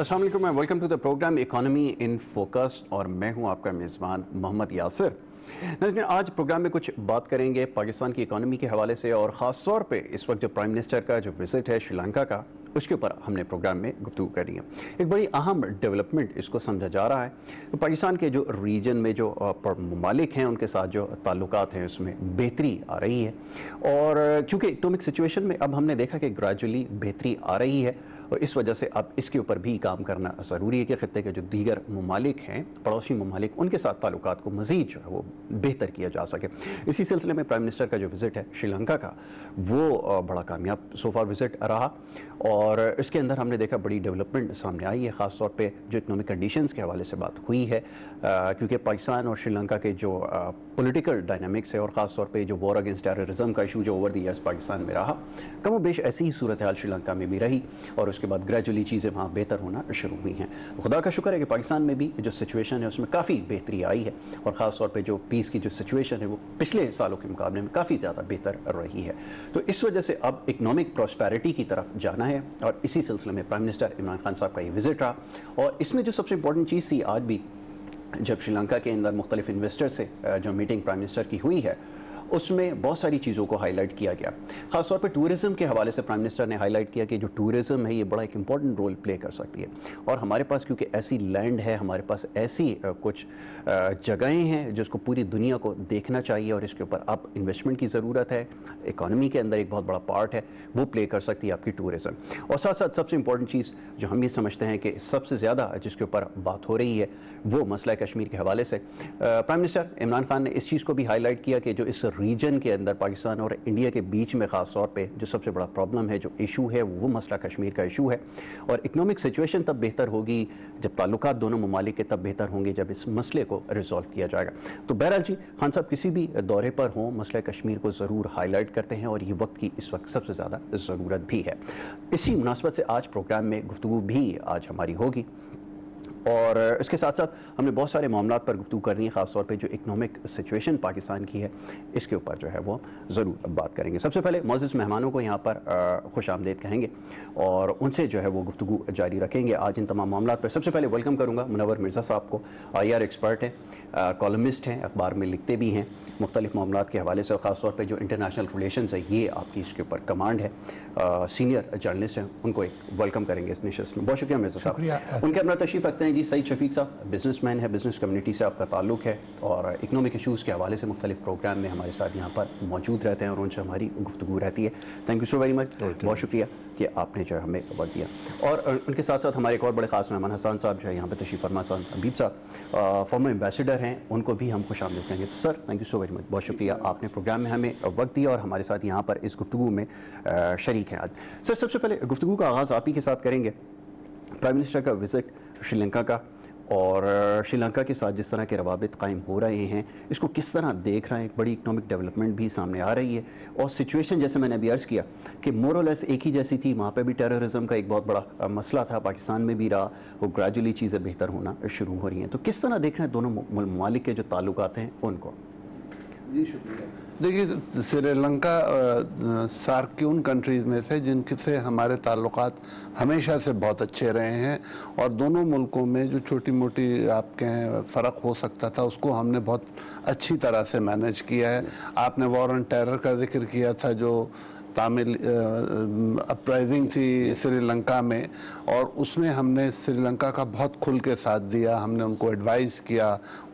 असल मैं welcome to the programme economy in focus और मैं हूं आपका मेज़बान मोहम्मद यासर नाजन आज प्रोग्राम में कुछ बात करेंगे पाकिस्तान की इकानमी के हवाले से और ख़ास तौर पे इस वक्त जो प्राइम मिनिस्टर का जो विज़िट है श्रीलंका का उसके ऊपर हमने प्रोग्राम में गुफ्तु करी है एक बड़ी अहम डेवलपमेंट इसको समझा जा रहा है तो पाकिस्तान के जो रीजन में जो ममालिक हैं उनके साथ जो ताल्लुक हैं उसमें बेहतरी आ रही है और चूँकि इकनॉमिक सिचुएशन में अब हमने देखा कि ग्रेजुअली बेहतरी आ रही है और इस वजह से अब इसके ऊपर भी काम करना ज़रूरी है कि ख़त्े के जो दीगर ममालिक हैं पड़ोसी ममालिक उनके साथ ताल्लुक को मज़ीद जो है वो बेहतर किया जा सके इसी सिलसिले में प्राइम मिनिस्टर का जो विज़िट है श्रीलंका का वो बड़ा कामयाब सोफार विज़िट रहा और इसके अंदर हमने देखा बड़ी डेवलपमेंट सामने आई है ख़ास तौर पर जो इकनॉमिक कंडीशन के हवाले से बात हुई है क्योंकि पाकिस्तान और श्रीलंका के जो पोलिटिकल डायनमिक्स है और ख़ास तौर पर जो वॉर अगेंस्ट टेररिज़म का इशू जो ओवर दी ईयर्स पाकिस्तान में रहा कम बेश ऐसी ही सूरत हाल श्रीलंका में भी रही और उस उसके बाद ग्रेजुअली चीज़ें वहाँ बेहतर होना शुरू हुई हैं खुदा का शुक्र है कि पाकिस्तान में भी जो सिचुएशन है उसमें काफ़ी बेहतरी आई है और ख़ास तौर पर जो पीस की जो सिचुएशन है वो पिछले सालों के मुकाबले में काफ़ी ज़्यादा बेहतर रही है तो इस वजह से अब इकनॉमिक प्रॉस्पैरिटी की तरफ जाना है और इसी सिलसिले में प्राइम मिनिस्टर इमरान खान साहब का ये विजिट रहा और इसमें जो सबसे इंपॉर्टेंट चीज़ थी आज भी जब श्रीलंका के अंदर मुख्तलिफ इन्वेस्टर से जो मीटिंग प्राइम मिनिस्टर की हुई है उसमें बहुत सारी चीज़ों को हाईलाइट किया गया खासतौर पर टूरिज़म के हवाले से प्राइम मिनिस्टर ने हाईलाइट किया कि जो टूरिज़म है ये बड़ा एक इंपॉर्टेंट रोल प्ले कर सकती है और हमारे पास क्योंकि ऐसी लैंड है हमारे पास ऐसी कुछ जगहें हैं जिसको पूरी दुनिया को देखना चाहिए और इसके ऊपर आप इन्वेस्टमेंट की ज़रूरत है इकानमी के अंदर एक बहुत बड़ा पार्ट है वो प्ले कर सकती है आपकी टूरिज़म और साथ साथ सबसे इम्पॉर्टेंट चीज़ जो हम ये समझते हैं कि सबसे ज़्यादा जिसके ऊपर बात हो रही है वो मसला कश्मीर के हवाले से प्राइम मिनिस्टर इमरान खान ने इस चीज़ को भी हाईलाइट किया कि जो इस रीजन के अंदर पाकिस्तान और इंडिया के बीच में ख़ास तौर पर जो सबसे बड़ा प्रॉब्लम है जो इशू है वो मसला कश्मीर का इशू है और इकनॉमिक सिचुएशन तब बेहतर होगी जब ताल्लुक दोनों ममालिक के तब बेहतर होंगे जब इस मसले को रिजॉल्व किया जाएगा तो बहरहाल जी खान साहब किसी भी दौरे पर हों मसला कश्मीर को ज़रूर हाईलाइट करते हैं और ये वक्त की इस वक्त सबसे ज़्यादा ज़रूरत भी है इसी मुनासबत से आज प्रोग्राम में गुफ्तु भी आज हमारी होगी और इसके साथ साथ हमने बहुत सारे मामला पर गुफ्तु करनी है ख़ासतौर पर जो इकनॉमिक सिचुएशन पाकिस्तान की है इसके ऊपर जो है वो ज़रूर बात करेंगे सबसे पहले मौजूद मेहमानों को यहाँ पर खुश आमदेद कहेंगे और उनसे जो है वो गुफ्तु जारी रखेंगे आज इन तमाम मामला पर सबसे पहले वेलकम करूँगा मुनवर मिर्ज़ा साहब को आई आर एक्सपर्ट हैं कॉलमिस्ट हैं अखबार में लिखते भी हैं मुख्तलिफ मामला के हवाले से और ख़ासतौर पर जो इंटरनेशनल रिलेशन है ये आपकी इसके ऊपर कमांड है आ, सीनियर जर्नलिस्ट हैं उनको एक वेलकम करेंगे इस नशस्त में बहुत शुक्रिया मिर्जा साहब उनके अपना तशरीफ़ रखते हैं जी सईद शफीक साहब बिजनेस मैन है बिजनेस कम्यूनिटी से आपका ताल्लुक है और इकनॉमिक इशूज़ के हवाले से मुख्तु प्रोग्राम में हमारे साथ यहाँ पर मौजूद रहते हैं और उनसे हमारी गुफ्तु रहती है thank you so very much बहुत शुक्रिया कि आपने जो है हमें वक्त दिया और उनके साथ साथ हमारे एक और बड़े ख़ास मेहमान हसान साहब जो है यहाँ पर तशीफ फरमा साहब अबीब साहब फॉर्मर एम्बेसडर हैं उनको भी हम खुश आमद करेंगे तो sir thank you so very much बहुत शुक्रिया आपने प्रोग्राम में हमें वक्त दिया और हमारे साथ यहाँ पर इस गुफ्तु में शरीक हैं आज सर सबसे पहले गुफ्तु का आगाज़ आप ही के साथ करेंगे प्राइम मिनिस्टर का विज़िट श्रीलंका का और श्रीलंका के साथ जिस तरह के रवाबित कायम हो रहे हैं इसको किस तरह देख रहे हैं एक बड़ी इकनॉमिक डेवलपमेंट भी सामने आ रही है और सिचुएशन जैसे मैंने अभी अर्ज़ किया कि मोरलेस एक ही जैसी थी वहाँ पर भी टेररिज्म का एक बहुत बड़ा मसला था पाकिस्तान में भी रहा वो ग्रेजुअली चीज़ें बेहतर होना शुरू हो रही हैं तो किस तरह देख रहे हैं दोनों ममालिक के जो ताल्लुक हैं उनको जी शुक्रिया देखिए श्रीलंका उन कंट्रीज़ में से जिनके से हमारे ताल्लुक हमेशा से बहुत अच्छे रहे हैं और दोनों मुल्कों में जो छोटी मोटी आपके हैं फ़र्क हो सकता था उसको हमने बहुत अच्छी तरह से मैनेज किया है आपने वॉर ऑन टेरर का जिक्र किया था जो तमिल अपराइजिंग थी श्रीलंका में और उसमें हमने श्रीलंका का बहुत खुल के साथ दिया हमने उनको एडवाइस किया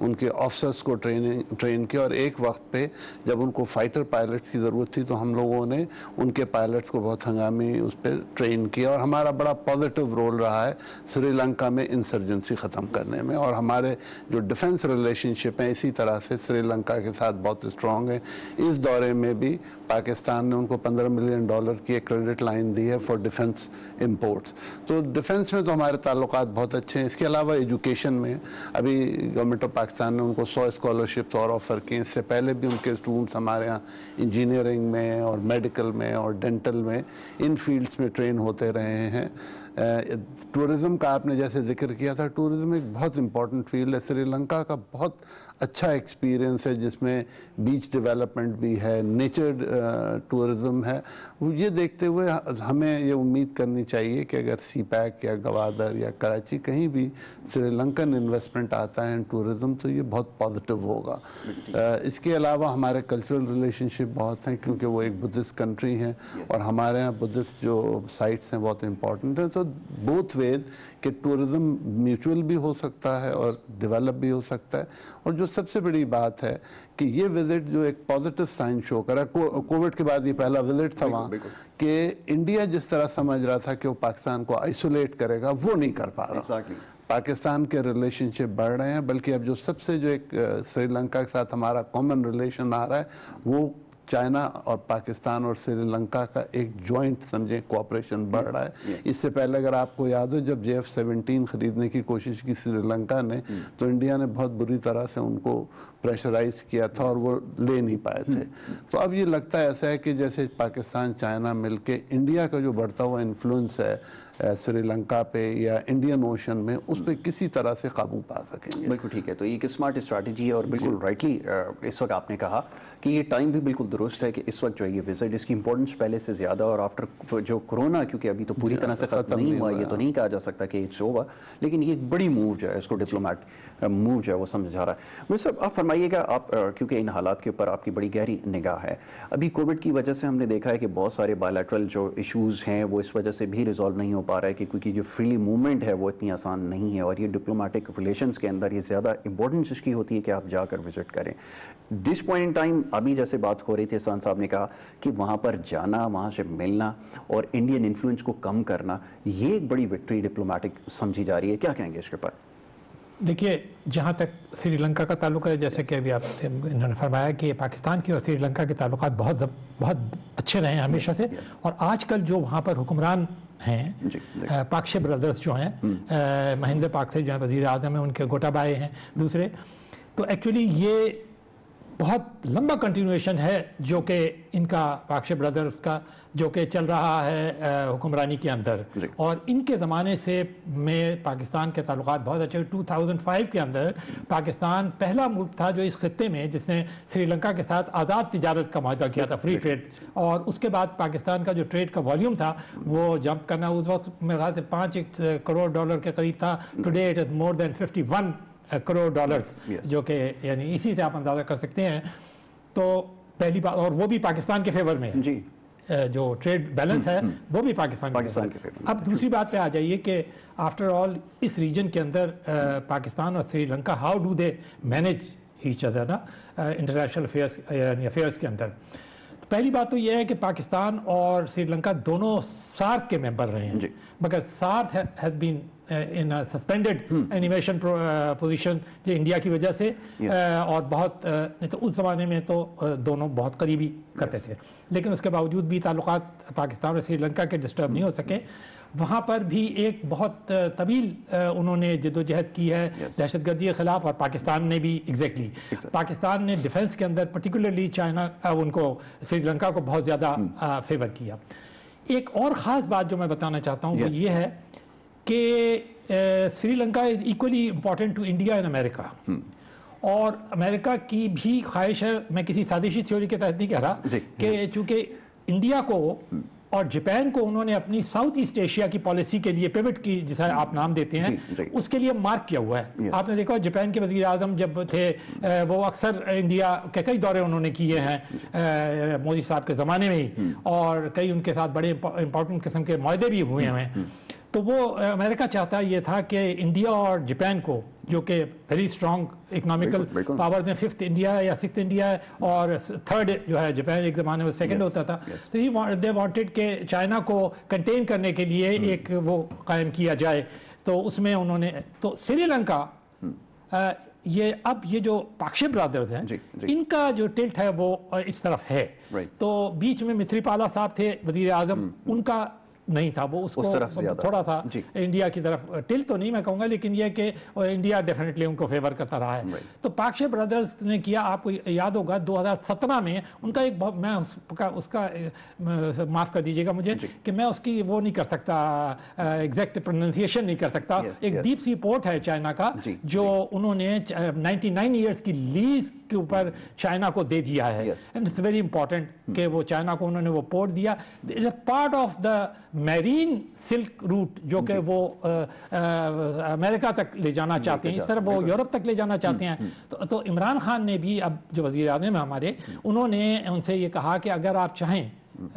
उनके ऑफिसर्स को ट्रेनिंग ट्रेन किया और एक वक्त पे जब उनको फाइटर पायलट की ज़रूरत थी तो हम लोगों ने उनके पायलट्स को बहुत हंगामी उस पर ट्रेन किया और हमारा बड़ा पॉजिटिव रोल रहा है श्रीलंका में इंसर्जेंसी ख़त्म करने में और हमारे जो डिफेंस रिलेशनशिप हैं इसी तरह से श्रीलंका के साथ बहुत स्ट्रॉन्ग है इस दौरे में भी पाकिस्तान ने उनको पंद्रह मिलियन डॉलर की एक क्रेडिट लाइन दी है फॉर डिफेंस इम्पोर्ट्स तो डिफेंस में तो हमारे ताल्लुक बहुत अच्छे हैं इसके अलावा एजुकेशन में अभी गवर्नमेंट ऑफ पाकिस्तान ने उनको सौ स्कॉलरशिप्स तो और ऑफर किए इससे पहले भी उनके स्टूडेंट्स हमारे यहाँ इंजीनियरिंग में और मेडिकल में और डेंटल में इन फील्ड्स में ट्रेन होते रहे हैं टूरिज़्म का आपने जैसे जिक्र किया था टूरिज़्म एक बहुत इंपॉर्टेंट फील्ड है श्रीलंका का बहुत अच्छा एक्सपीरियंस है जिसमें बीच डेवलपमेंट भी है नेचर टूरिज़्म है ये देखते हुए हमें ये उम्मीद करनी चाहिए कि अगर सी पैक या गवादर या कराची कहीं भी श्रीलंकन इन्वेस्टमेंट आता है इन टूरिज़्म तो ये बहुत पॉजिटिव होगा इसके अलावा हमारे कल्चरल रिलेशनशिप बहुत हैं क्योंकि वो एक बुद्धिस्ट कंट्री हैं और हमारे यहाँ बुद्धिस्ट जो साइट्स हैं बहुत इंपॉर्टेंट हैं तो बोथ वेज कि टूरिज़्म म्यूचुअल भी हो सकता है और डेवलप भी हो सकता है और जो सबसे बड़ी बात है कि ये विज़िट जो एक पॉजिटिव साइन शो करा कोविड के बाद ये पहला विज़िट था वहाँ कि इंडिया जिस तरह समझ रहा था कि वो पाकिस्तान को आइसोलेट करेगा वो नहीं कर पा रहा exactly. पाकिस्तान के रिलेशनशिप बढ़ रहे हैं बल्कि अब जो सबसे जो एक श्रीलंका के साथ हमारा कॉमन रिलेशन आ रहा है वो चाइना और पाकिस्तान और श्रीलंका का एक जॉइंट समझें कोऑपरेशन बढ़ रहा है इससे पहले अगर आपको याद हो जब जे एफ सेवनटीन खरीदने की कोशिश की श्रीलंका ने hmm. तो इंडिया ने बहुत बुरी तरह से उनको प्रेशराइज किया था और वो ले नहीं पाए थे hmm. तो अब ये लगता है ऐसा है कि जैसे पाकिस्तान चाइना मिलके इंडिया का जो बढ़ता हुआ इन्फ्लुएंस है श्रीलंका पे या इंडियन ओशन में उस पर हम्म। किसी तरह से काबू पा सकेंगे बिल्कुल ठीक है तो ये एक स्मार्ट स्ट्रैटेजी है और बिल्कुल राइटली इस वक्त आपने कहा कि ये टाइम भी बिल्कुल दुरुस्त है कि इस वक्त जो है ये विजिट इसकी इंपॉर्टेंस पहले से ज़्यादा और आफ्टर जो कोरोना क्योंकि अभी तो पूरी तरह से ख़त्म नहीं हुआ ये तो नहीं हाँ। कहा जा सकता कि इट्स ओवर लेकिन ये एक बड़ी मूव जो है इसको डिप्लोमैट मूव जो है वो समझा रहा है मैं सब आप फरमाइएगा आप क्योंकि इन हालात के ऊपर आपकी बड़ी गहरी निगाह है अभी कोविड की वजह से हमने देखा है कि बहुत सारे बायोलेट्रल जो इशूज़ हैं वो इस वजह से भी रिजॉल्व नहीं हो पा रहा है कि क्योंकि जो फ्रीली मूवमेंट है वो इतनी आसान नहीं है और ये डिप्लोमेटिक रिलेशन के अंदर ये ज़्यादा इंपॉर्टेंस इसकी होती है कि आप जाकर विजिट करें दिस पॉइंट इन टाइम अभी जैसे बात हो रही थी इसान साहब ने कहा कि वहाँ पर जाना वहाँ से मिलना और इंडियन इन्फ्लुएंस को कम करना ये एक बड़ी विक्ट्री डिप्लोमेटिक समझी जा रही है क्या कहेंगे इसके ऊपर देखिए जहाँ तक श्रीलंका का ताल्लुक है जैसे कि अभी आप इन्होंने फरमाया कि पाकिस्तान की और श्रीलंका के ताल्लुक बहुत बहुत अच्छे रहे हैं हमेशा से और आजकल जो वहाँ पर हुक्मरान हैं पाक्षे ब्रदर्स जो हैं हम्म। महेंद्र पाक्षे जो हैं वजीर आजम हैं उनके गोटाबाए हैं दूसरे तो एक्चुअली ये बहुत लंबा कंटिन्यूएशन है जो कि इनका पाक्ष ब्रदर्स का जो कि चल रहा है हुक्मरानी के अंदर और इनके ज़माने से में पाकिस्तान के ताल्लुक बहुत अच्छे 2005 के अंदर पाकिस्तान पहला मुल्क था जो इस खत्े में जिसने श्रीलंका के साथ आज़ाद तजारत का माहा किया था फ्री ट्रेड और उसके बाद पाकिस्तान का जो ट्रेड का वॉल्यूम था वो जंप करना उस वक्त मेरे ख्याल से पाँच करोड़ डॉलर के करीब था today it is more than fifty crore dollars yes. जो कि यानी इसी से आप अंदाज़ा कर सकते हैं तो पहली बात और वो भी पाकिस्तान के फेवर में है जी जो ट्रेड बैलेंस है हम्म, हम्म। वो भी पाकिस्तान पाकिस्तान के फेवर अब दूसरी बात पे आ जाइए कि आफ्टर ऑल इस रीजन के अंदर पाकिस्तान और Sri Lanka how do they manage each other ना इंटरनेशनल अफेयर्स यानी अफेयर्स के अंदर तो पहली बात तो यह है कि पाकिस्तान और श्रीलंका दोनों सार्क के मेंबर रहे हैं मगर SAARC has been in suspended animation position जो इंडिया की वजह से yes. Uh, और बहुत uh, नहीं तो उस ज़माने में तो uh, दोनों बहुत करीबी करते yes. थे लेकिन उसके बावजूद भी ताल्लुक पाकिस्तान और श्रीलंका के डिस्टर्ब नहीं हो hmm. सके वहाँ पर भी एक बहुत तवील उन्होंने जदोजहद की है yes. दहशत गर्दी के ख़िलाफ़ और पाकिस्तान ने भी एग्जैक्टली exactly. exactly. पाकिस्तान ने डिफेंस के अंदर पर्टिकुलरली चाइना उनको श्रीलंका को बहुत ज़्यादा फेवर hmm. किया एक और ख़ास बात जो मैं बताना चाहता हूँ yes. वो ये है कि Sri Lanka is equally important to India and America और अमेरिका की भी ख्वाहिश है मैं किसी साजिशी थ्योरी के तहत नहीं कह रहा कि hmm. चूंकि इंडिया को hmm. और जापान को उन्होंने अपनी साउथ ईस्ट एशिया की पॉलिसी के लिए पेविट की जिसे hmm. आप नाम देते हैं उसके लिए मार्क किया हुआ है आपने देखा जापान के वजीर आजम जब थे वो अक्सर इंडिया के कई दौरे उन्होंने किए हैं मोदी साहब के ज़माने में ही और कई उनके साथ बड़े इंपॉर्टेंट किस्म के माहदे भी हुए हैं तो वो अमेरिका चाहता ये था कि इंडिया और जापान को जो कि वेरी स्ट्रॉन्ग इकोनॉमिकल पावर में फिफ्थ इंडिया या सिक्स इंडिया है और थर्ड जो है जापान एक ज़माने में सेकंड yes, होता था yes. तो ही दे वांटेड के चाइना को कंटेन करने के लिए hmm. एक वो कायम किया जाए तो उसमें उन्होंने तो श्रीलंका hmm। ये अब ये जो पाक्षे ब्रादर्स हैं जी, जी. इनका जो टिल्ट है वो इस तरफ है right. तो बीच में मित्री पाला साहब थे वजीर hmm, hmm. उनका नहीं था वो उसको उस तरफ थोड़ा सा इंडिया की तरफ टिल तो नहीं मैं कहूंगा लेकिन ये कि इंडिया डेफिनेटली उनको फेवर करता रहा है तो पाक्षे ब्रदर्स ने किया आपको याद होगा 2017 में उनका एक मैं उसका उसका माफ़ कर दीजिएगा मुझे कि मैं उसकी वो नहीं कर सकता एग्जैक्ट प्रोनाउंसिएशन नहीं कर सकता yes, एक yes. डीप सी पोर्ट है चाइना का जो उन्होंने नाइन्टी नाइन ईयर्स की लीज के ऊपर चाइना को दे दिया है एंड इट्स वेरी इंपॉर्टेंट कि वो चाइना को उन्होंने वो पोर्ट दिया is a part of the marine silk route जो कि वो आ, आ, अमेरिका तक ले जाना चाहते हैं इस तरह वो यूरोप तक ले जाना चाहते हम्म, हैं हम्म। तो, तो इमरान खान ने भी अब जो वजी अजम हमारे हम्म। उन्होंने उनसे ये कहा कि अगर आप चाहें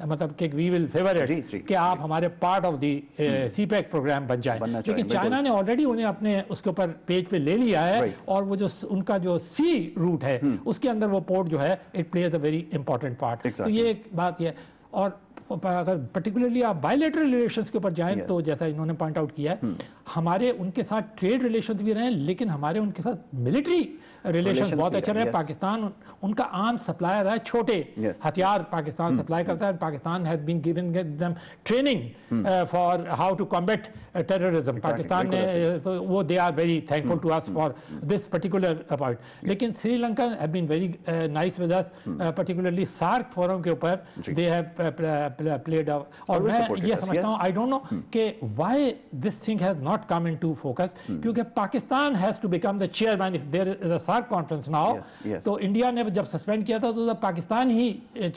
मतलब कि वी विल फेवर इट कि आप हमारे part of the CPEC program बन जाए लेकिन चाइना ने ऑलरेडी उन्हें अपने उसके ऊपर पेज पे ले लिया है और वो जो उनका जो सी रूट है हम्म। उसके अंदर वो पोर्ट जो है it plays a very important part तो ये एक बात है और अगर पर्टिकुलरली आप बायोलेटरल रिलेशन के ऊपर जाएं yes. तो जैसा इन्होंने पॉइंट आउट किया है हम्म। हमारे उनके साथ ट्रेड रिलेशन भी रहे लेकिन हमारे उनके साथ मिलिट्री रिलेशन बहुत अच्छे रहे पाकिस्तान उनका आम सप्लायर है छोटे हथियार hmm. Pakistan supply hmm. करता है hmm. Pakistan has been given them training for how to combat terrorism Pakistan ने तो वो they are very thankful to us for this particular appoint लेकिन Sri Lanka have been very nice with us particularly SAARC forum के ऊपर they have played और मैं ये समझता हूँ आई डोंट नो कि why this thing has not come into focus क्योंकि Pakistan has to become the chairman if there is SAARC conference now हो तो इंडिया ने जब सस्पेंड किया था तो पाकिस्तान ही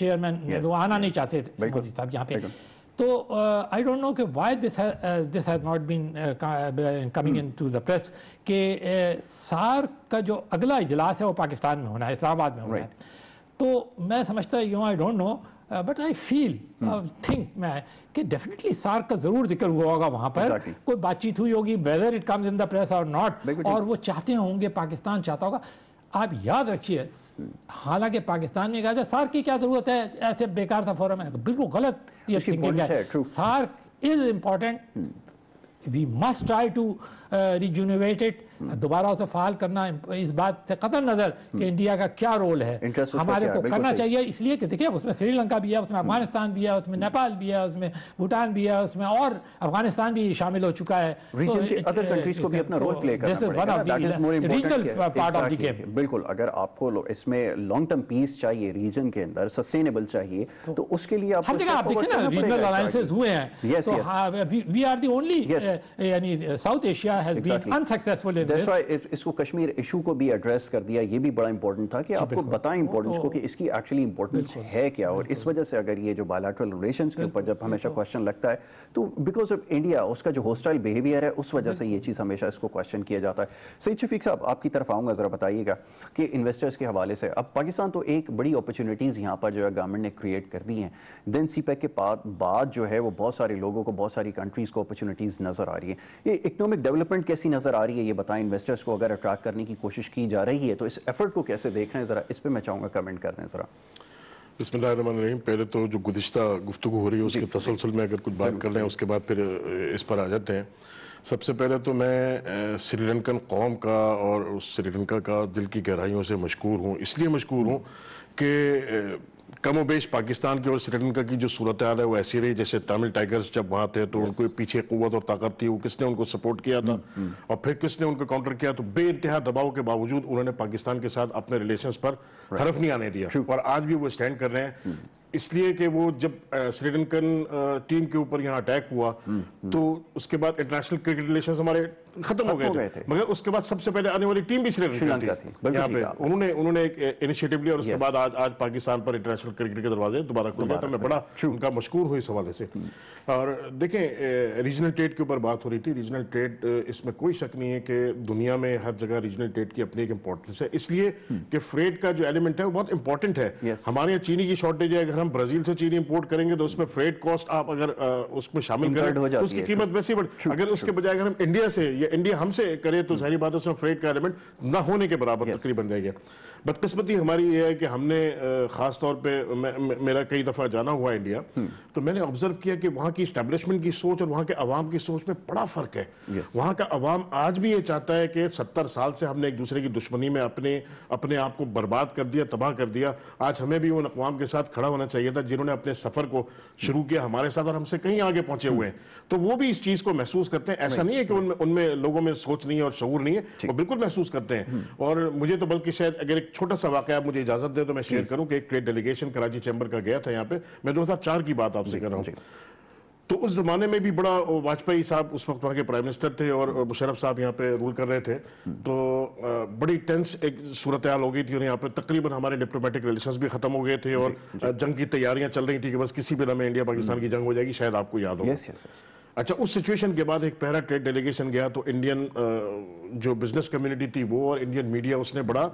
चेयरमैन yes, वो आना yes. नहीं चाहते थे मोदी साहब यहाँ पे तो आई डोंट नो कि why this this has not been coming in to the press के सार का जो अगला इजलास है वो पाकिस्तान में होना है इस्लामाबाद में होना right. है तो मैं समझता हूँ I don't know but I feel think मैं कि डेफिनेटली सार्क का जरूर जिक्र हुआ होगा वहां पर exactly. कोई बातचीत हुई होगी whether it comes in the press और नॉट और वो चाहते होंगे पाकिस्तान चाहता होगा आप याद रखिए हालांकि पाकिस्तान ने कहा था सार्क की क्या जरूरत है ऐसे बेकार था फोरम है बिल्कुल गलत SAARC is important we must try to rejuvenated it हम्म। दोबारा उसे फाल करना इस बात से कतर नजर कि हम्म। इंडिया का क्या रोल है हमारे को करना चाहिए इसलिए कि देखिए उसमें श्रीलंका भी है उसमें हम्म। अफगानिस्तान भी है उसमें नेपाल भी है उसमें भूटान भी है उसमें और अफगानिस्तान भी शामिल हो चुका है तो बिल्कुल अगर आपको इसमें लॉन्ग टर्म पीस चाहिए रीजन के अंदर सस्टेनेबल चाहिए तो, तो उसके लिए आप हर जगह आप देखिए ना रीजनल अलायसेज हुए हैं वी आर दी ओनली यानी south Asia has been unsuccessful in that's why इसको कश्मीर इशू को भी एड्रेस कर दिया ये भी बड़ा इंपॉर्टेंट था कि आपको बताएं इंपॉर्टेंस को कि इसकी एक्चुअली इंपॉर्टेंस है क्या और इस वजह से अगर ये जो बायोलैटरल रिलेशन के ऊपर जब हमेशा क्वेश्चन लगता है तो बिकॉज ऑफ इंडिया उसका जो होस्टाइल बिहेवियर है उस वजह से ये चीज़ हमेशा इसको क्वेश्चन किया जाता है सही शफीक साहब आपकी तरफ आऊँगा ज़रा बताइएगा कि इन्वेस्टर्स के हवाले से अब पाकिस्तान तो एक बड़ी अपॉर्चुनिटीज़ यहाँ पर जो है गवर्नमेंट ने क्रिएट कर दी हैं देन सी के बाद जो है वो बहुत सारे लोगों को बहुत सारी कंट्रीज़ को अपॉर्चुनिटीज़ नज़र आ रही है ये इकोनॉमिक डेवलपमेंट कैसी नज़र आ रही है ये बताएं इन्वेस्टर्स को अगर अट्रैक्ट करने की कोशिश की जा रही है तो इस एफर्ट को कैसे देख रहे हैं ज़रा इस पर मैं चाहूँगा कमेंट कर दें ज़रा बसमीम पहले तो जो गुज्त गुफ्तु हो रही है उसके तसलसल में अगर कुछ बात कर लें उसके बाद फिर इस पर आ जाते हैं सबसे पहले तो मैं श्रीलंकन कौम का और उस श्रीलंका का दिल की गहराइयों से मशहूर हूँ इसलिए मशहूर हूँ कि कमो बेश पाकिस्तान की और श्रीलंका की जो सूरत हाल है वो ऐसी रही जैसे तमिल टाइगर्स जब वहाँ थे तो उनको पीछे कुत और ताकत थी वो किसने उनको सपोर्ट किया था hmm, hmm. और फिर किसने उनको काउंटर किया तो बे दबाव के बावजूद उन्होंने पाकिस्तान के साथ अपने रिलेशन पर हरफ नहीं आने दिया और आज भी वो स्टैंड कर रहे हैं hmm. इसलिए कि वो जब श्रीलंकन टीम के ऊपर यहाँ अटैक हुआ तो उसके बाद इंटरनेशनल क्रिकेट रिलेशन हमारे खत्म हो गए थे।, मगर उसके बाद सबसे पहले आने वाली टीम भी सिलेक्ट श्रीलंका थी, थी। यहाँ पे उन्होंने उन्होंने एक इनिशिएटिव लिया और उसके बाद आज आज पाकिस्तान पर इंटरनेशनल क्रिकेट के दरवाजे दोबारा खुल गए मैं बड़ा उनका मशहूर हुई इस हवाले से और देखें रीजनल ट्रेड के ऊपर बात हो रही थी रीजनल ट्रेड इसमें कोई शक नहीं है कि दुनिया में हर जगह रीजनल ट्रेड की अपनी एक इंपॉर्टेंस है इसलिए hmm। कि फ्रेड का जो एलिमेंट है वो बहुत इंपॉर्टेंट है हमारे यहाँ चीनी की शॉर्टेज है अगर हम ब्राजील से चीनी इंपोर्ट करेंगे तो उसमें फ्रेड कॉस्ट आप अगर उसमें शामिल करें तो उसकी कीमत वैसी बढ़ अगर उसके बजाय अगर हम इंडिया से इंडिया हमसे करे तो हम्म। जहरी बात उसमें फ्रेड का एलिमेंट ना होने के बराबर तकरीबन रह गया बदकस्मती हमारी ये है कि हमने ख़ास तौर पे मेरा कई दफ़ा जाना हुआ इंडिया हम्म। तो मैंने ऑब्जर्व किया कि वहाँ की स्टैब्लिशमेंट की सोच और वहाँ के अवाम की सोच में बड़ा फ़र्क है वहाँ का अवाम आज भी ये चाहता है कि सत्तर साल से हमने एक दूसरे की दुश्मनी में अपने अपने आप को बर्बाद कर दिया तबाह कर दिया आज हमें भी उन अवाम के साथ खड़ा होना चाहिए था जिन्होंने अपने सफ़र को शुरू किया हमारे साथ और हमसे कहीं आगे पहुँचे हुए हैं हम्म। तो वो भी इस चीज़ को महसूस करते हैं ऐसा नहीं है कि उनमें उनमें लोगों में सोच नहीं है और शूर नहीं है वो बिल्कुल महसूस करते हैं हम्म। और मुझे तो बल्कि शायद अगर एक छोटा सा वाक़ मुझे इजाज़त दे तो मैं शेयर करूं कि एक ट्रेड डेलीगेशन कराची चैम्बर का गया था यहाँ पे मैं 2004 की बात आपसे कर रहा हूँ तो उस ज़माने में भी बड़ा वाजपेयी साहब उस वक्त वहाँ के प्राइम मिनिस्टर थे और मुशरफ साहब यहाँ पे रूल कर रहे थे हम्म। तो बड़ी टेंस एक सूरत हो गई थी और यहाँ पे तकरीबन हमारे डिप्लोमेटिक रिलेशन भी खत्म हो गए थे और जंग की तैयारियां चल रही थी कि बस किसी भी नाम इंडिया पाकिस्तान की जंग हो जाएगी शायद आपको याद हो अच्छा उस सिचुएशन के बाद एक पैरा ट्रेड डेलीगेशन गया तो इंडियन जो बिजनेस कम्युनिटी थी वो और इंडियन मीडिया उसने बड़ा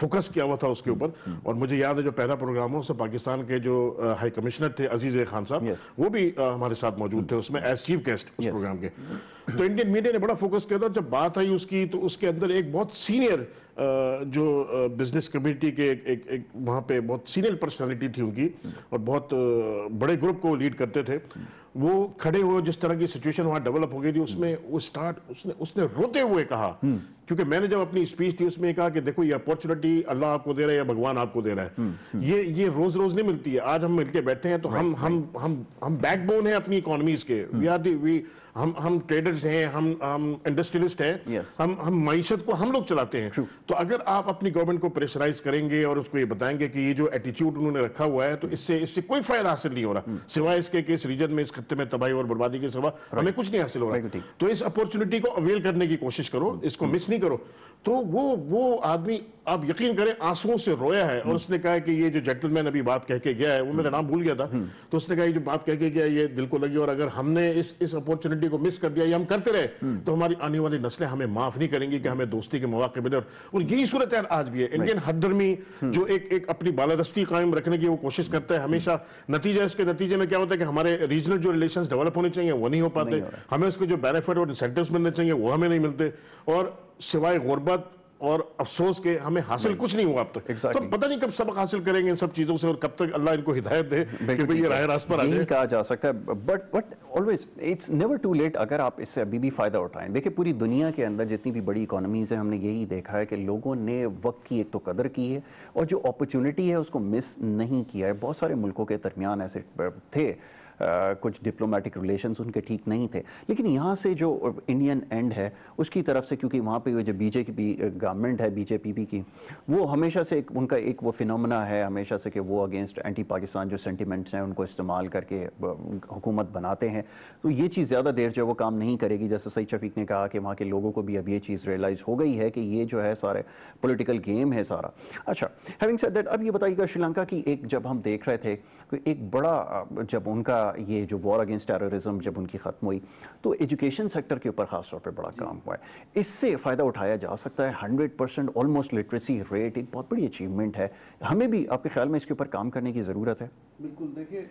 फोकस किया हुआ था उसके ऊपर हम्म। और मुझे याद है जो पहला प्रोग्राम हो पाकिस्तान के जो हाई कमिश्नर थे अजीज खान साहब वो भी हमारे साथ मौजूद थे उसमें एज चीफ गेस्ट उस प्रोग्राम के तो इंडियन मीडिया ने बड़ा फोकस किया था जब बात आई उसकी तो उसके अंदर एक बहुत सीनियर जो बिजनेस कम्युनिटी के एक, एक, एक वहाँ पे बहुत सीनियर पर्सनैलिटी थी उनकी हम्म। और बहुत बड़े ग्रुप को लीड करते थे वो खड़े हुए जिस तरह की सिचुएशन वहां डेवलप हो गई थी उसमें हम्म। वो स्टार्ट उसने उसने रोते हुए कहा हम्म। क्योंकि मैंने जब अपनी स्पीच थी उसमें कहा कि देखो ये अपॉर्चुनिटी अल्लाह आपको दे रहा है या भगवान आपको दे रहा है हम्म, ये ये रोज रोज नहीं मिलती है आज हम मिलके बैठे हैं तो हम हम हम हम बैकबोन है अपनी इकोनॉमीज के वी आर दी वी हम हम ट्रेडर्स हैं हम हम इंडस्ट्रियलिस्ट हैं yes. हम हम मीशत को हम लोग चलाते हैं True. तो अगर आप अपनी गवर्नमेंट को प्रेशराइज करेंगे और उसको ये बताएंगे कि ये जो एटीट्यूड उन्होंने रखा हुआ है तो hmm. इससे इससे कोई फायदा हासिल नहीं हो रहा hmm. सिवाय इसके कि इस रीजन में इस खत्ते में तबाही और बर्बादी के सिवा right. हमें कुछ नहीं हासिल हो रहा right. तो इस अपॉर्चुनिटी को अवेल करने की कोशिश करो hmm. इसको मिस hmm. नहीं करो तो वो वो आदमी आप यकीन करें आंसुओं से रोया है और उसने कहा कि ये जो जेंटलमैन अभी बात कह के गया है वो मेरा नाम भूल गया था तो उसने कहा ये जो बात कह के गया ये दिल को लगी और अगर हमने इस इस अपॉर्चुनिटी दोस्ती को मिस कर दिया ये हम करते रहे हम्म। तो हमारी आने वाली नस्लें हमें माफ नहीं करेंगी कि हमें दोस्ती के मौके मिले और यही सूरत आज भी है इंडियन हदर्मी हम्म। जो एक एक अपनी बालादस्ती कायम रखने की वो कोशिश करता है हमेशा नतीजा इसके नतीजे में क्या होता है कि हमारे रीजनल जो रिलेशन डेवलप होने चाहिए वो नहीं हो पाते हमें उसके जो बेनिफिट और इंसेंटिव मिलने चाहिए वो हमें नहीं मिलते और सिवाय गुरबत और अफसोस के हमें हासिल कुछ नहीं हुआ अब तक तो exactly. तो पता नहीं कब सबक हासिल करेंगे इन सब चीज़ों से और कब तक अल्लाह इनको हिदायत दे कि भाई ये राह रास्त पर आ जाए कहा जा सकता है but but always it's never too late अगर आप इससे अभी भी फ़ायदा उठाएं देखिए पूरी दुनिया के अंदर जितनी भी बड़ी इकोनॉमीज़ है हमने यही देखा है कि लोगों ने वक्त की एक तो कदर की है और जो अपॉर्चुनिटी है उसको मिस नहीं किया है बहुत सारे मुल्कों के दरमियान ऐसे थे कुछ डिप्लोमेटिक रिलेशंस उनके ठीक नहीं थे लेकिन यहाँ से जो इंडियन एंड है उसकी तरफ से क्योंकि वहाँ पे जो बीजेपी गवर्नमेंट है बीजेपी भी की वो हमेशा से एक उनका एक वो फिनमना है हमेशा से कि वो अगेंस्ट एंटी पाकिस्तान जो सेंटिमेंट्स हैं उनको इस्तेमाल करके हुकूमत बनाते हैं तो ये चीज़ ज़्यादा देर जो वो काम नहीं करेगी जैसे सईद शफीक ने कहा कि वहाँ के लोगों को भी अब ये चीज़ रियलाइज़ हो गई है कि ये जो है सारे पोलिटिकल गेम है सारा अच्छा हैविंग सेट दैट अब ये बताइएगा श्रीलंका की एक जब हम देख रहे थे कि एक बड़ा जब उनका ये जो वॉर अगेंस्ट टेररिज्म जब उनकी ख़त्म हुई तो एजुकेशन सेक्टर के ऊपर ख़ास तौर पे बड़ा काम हुआ है इससे फ़ायदा उठाया जा सकता है hundred percent almost literacy rate एक बहुत बड़ी अचीवमेंट है हमें भी आपके ख्याल में इसके ऊपर काम करने की ज़रूरत है बिल्कुल देखिए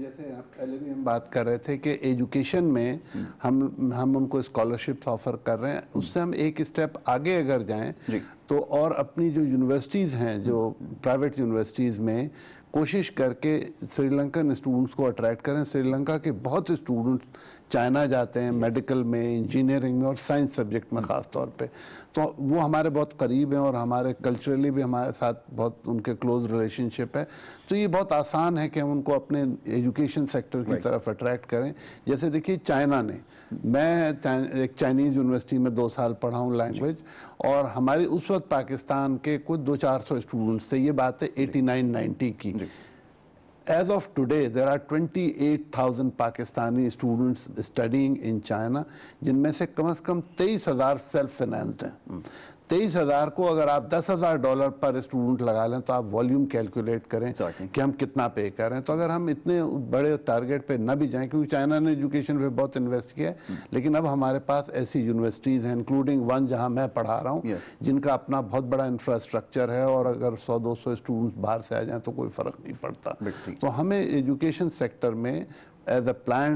जैसे आप पहले भी हम बात कर रहे थे कि एजुकेशन में हम हम उनको स्कॉलरशिप्स ऑफर कर रहे हैं उससे हम एक स्टेप आगे अगर जाएं तो और अपनी जो यूनिवर्सिटीज़ हैं जो प्राइवेट यूनिवर्सिटीज़ में कोशिश करके श्रीलंकन स्टूडेंट्स को अट्रैक्ट करें श्रीलंका के बहुत स्टूडेंट्स चाइना जाते हैं मेडिकल में इंजीनियरिंग में और साइंस सब्जेक्ट में ख़ास तौर पे तो वो हमारे बहुत करीब हैं और हमारे कल्चरली भी हमारे साथ बहुत उनके क्लोज रिलेशनशिप है तो ये बहुत आसान है कि हम उनको अपने एजुकेशन सेक्टर की तरफ अट्रैक्ट करें जैसे देखिए चाइना ने मैं चाइन, एक चाइनीज़ यूनिवर्सिटी में दो साल पढ़ा हूँ लैंग्वेज और हमारे उस वक्त पाकिस्तान के कुछ दो चार सौ स्टूडेंट्स थे ये बात है एटी नाइन नाइन्टी की As of today, there are 28,000 Pakistani students studying in China, जिनमें से kam से कम तेईस हजार सेल्फ फाइनेंस्ड तेईस हज़ार को अगर आप दस हज़ार डॉलर पर स्टूडेंट लगा लें तो आप वॉल्यूम कैलकुलेट करें कि हम कितना पे कर रहे हैं तो अगर हम इतने बड़े टारगेट पे ना भी जाएं क्योंकि चाइना ने एजुकेशन पे बहुत इन्वेस्ट किया है hmm. लेकिन अब हमारे पास ऐसी यूनिवर्सिटीज़ हैं इंक्लूडिंग वन जहां मैं पढ़ा रहा हूँ जिनका अपना बहुत बड़ा इंफ्रास्ट्रक्चर है और अगर सौ दो सौ स्टूडेंट्स बाहर से आ जाएँ तो कोई फ़र्क नहीं पड़ता तो हमें एजुकेशन सेक्टर में एज अ प्लान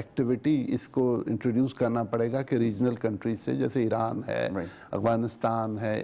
एक्टिविटी इसको इंट्रोड्यूस करना पड़ेगा कि रीजनल कंट्रीज से जैसे ईरान है right. अफगानिस्तान है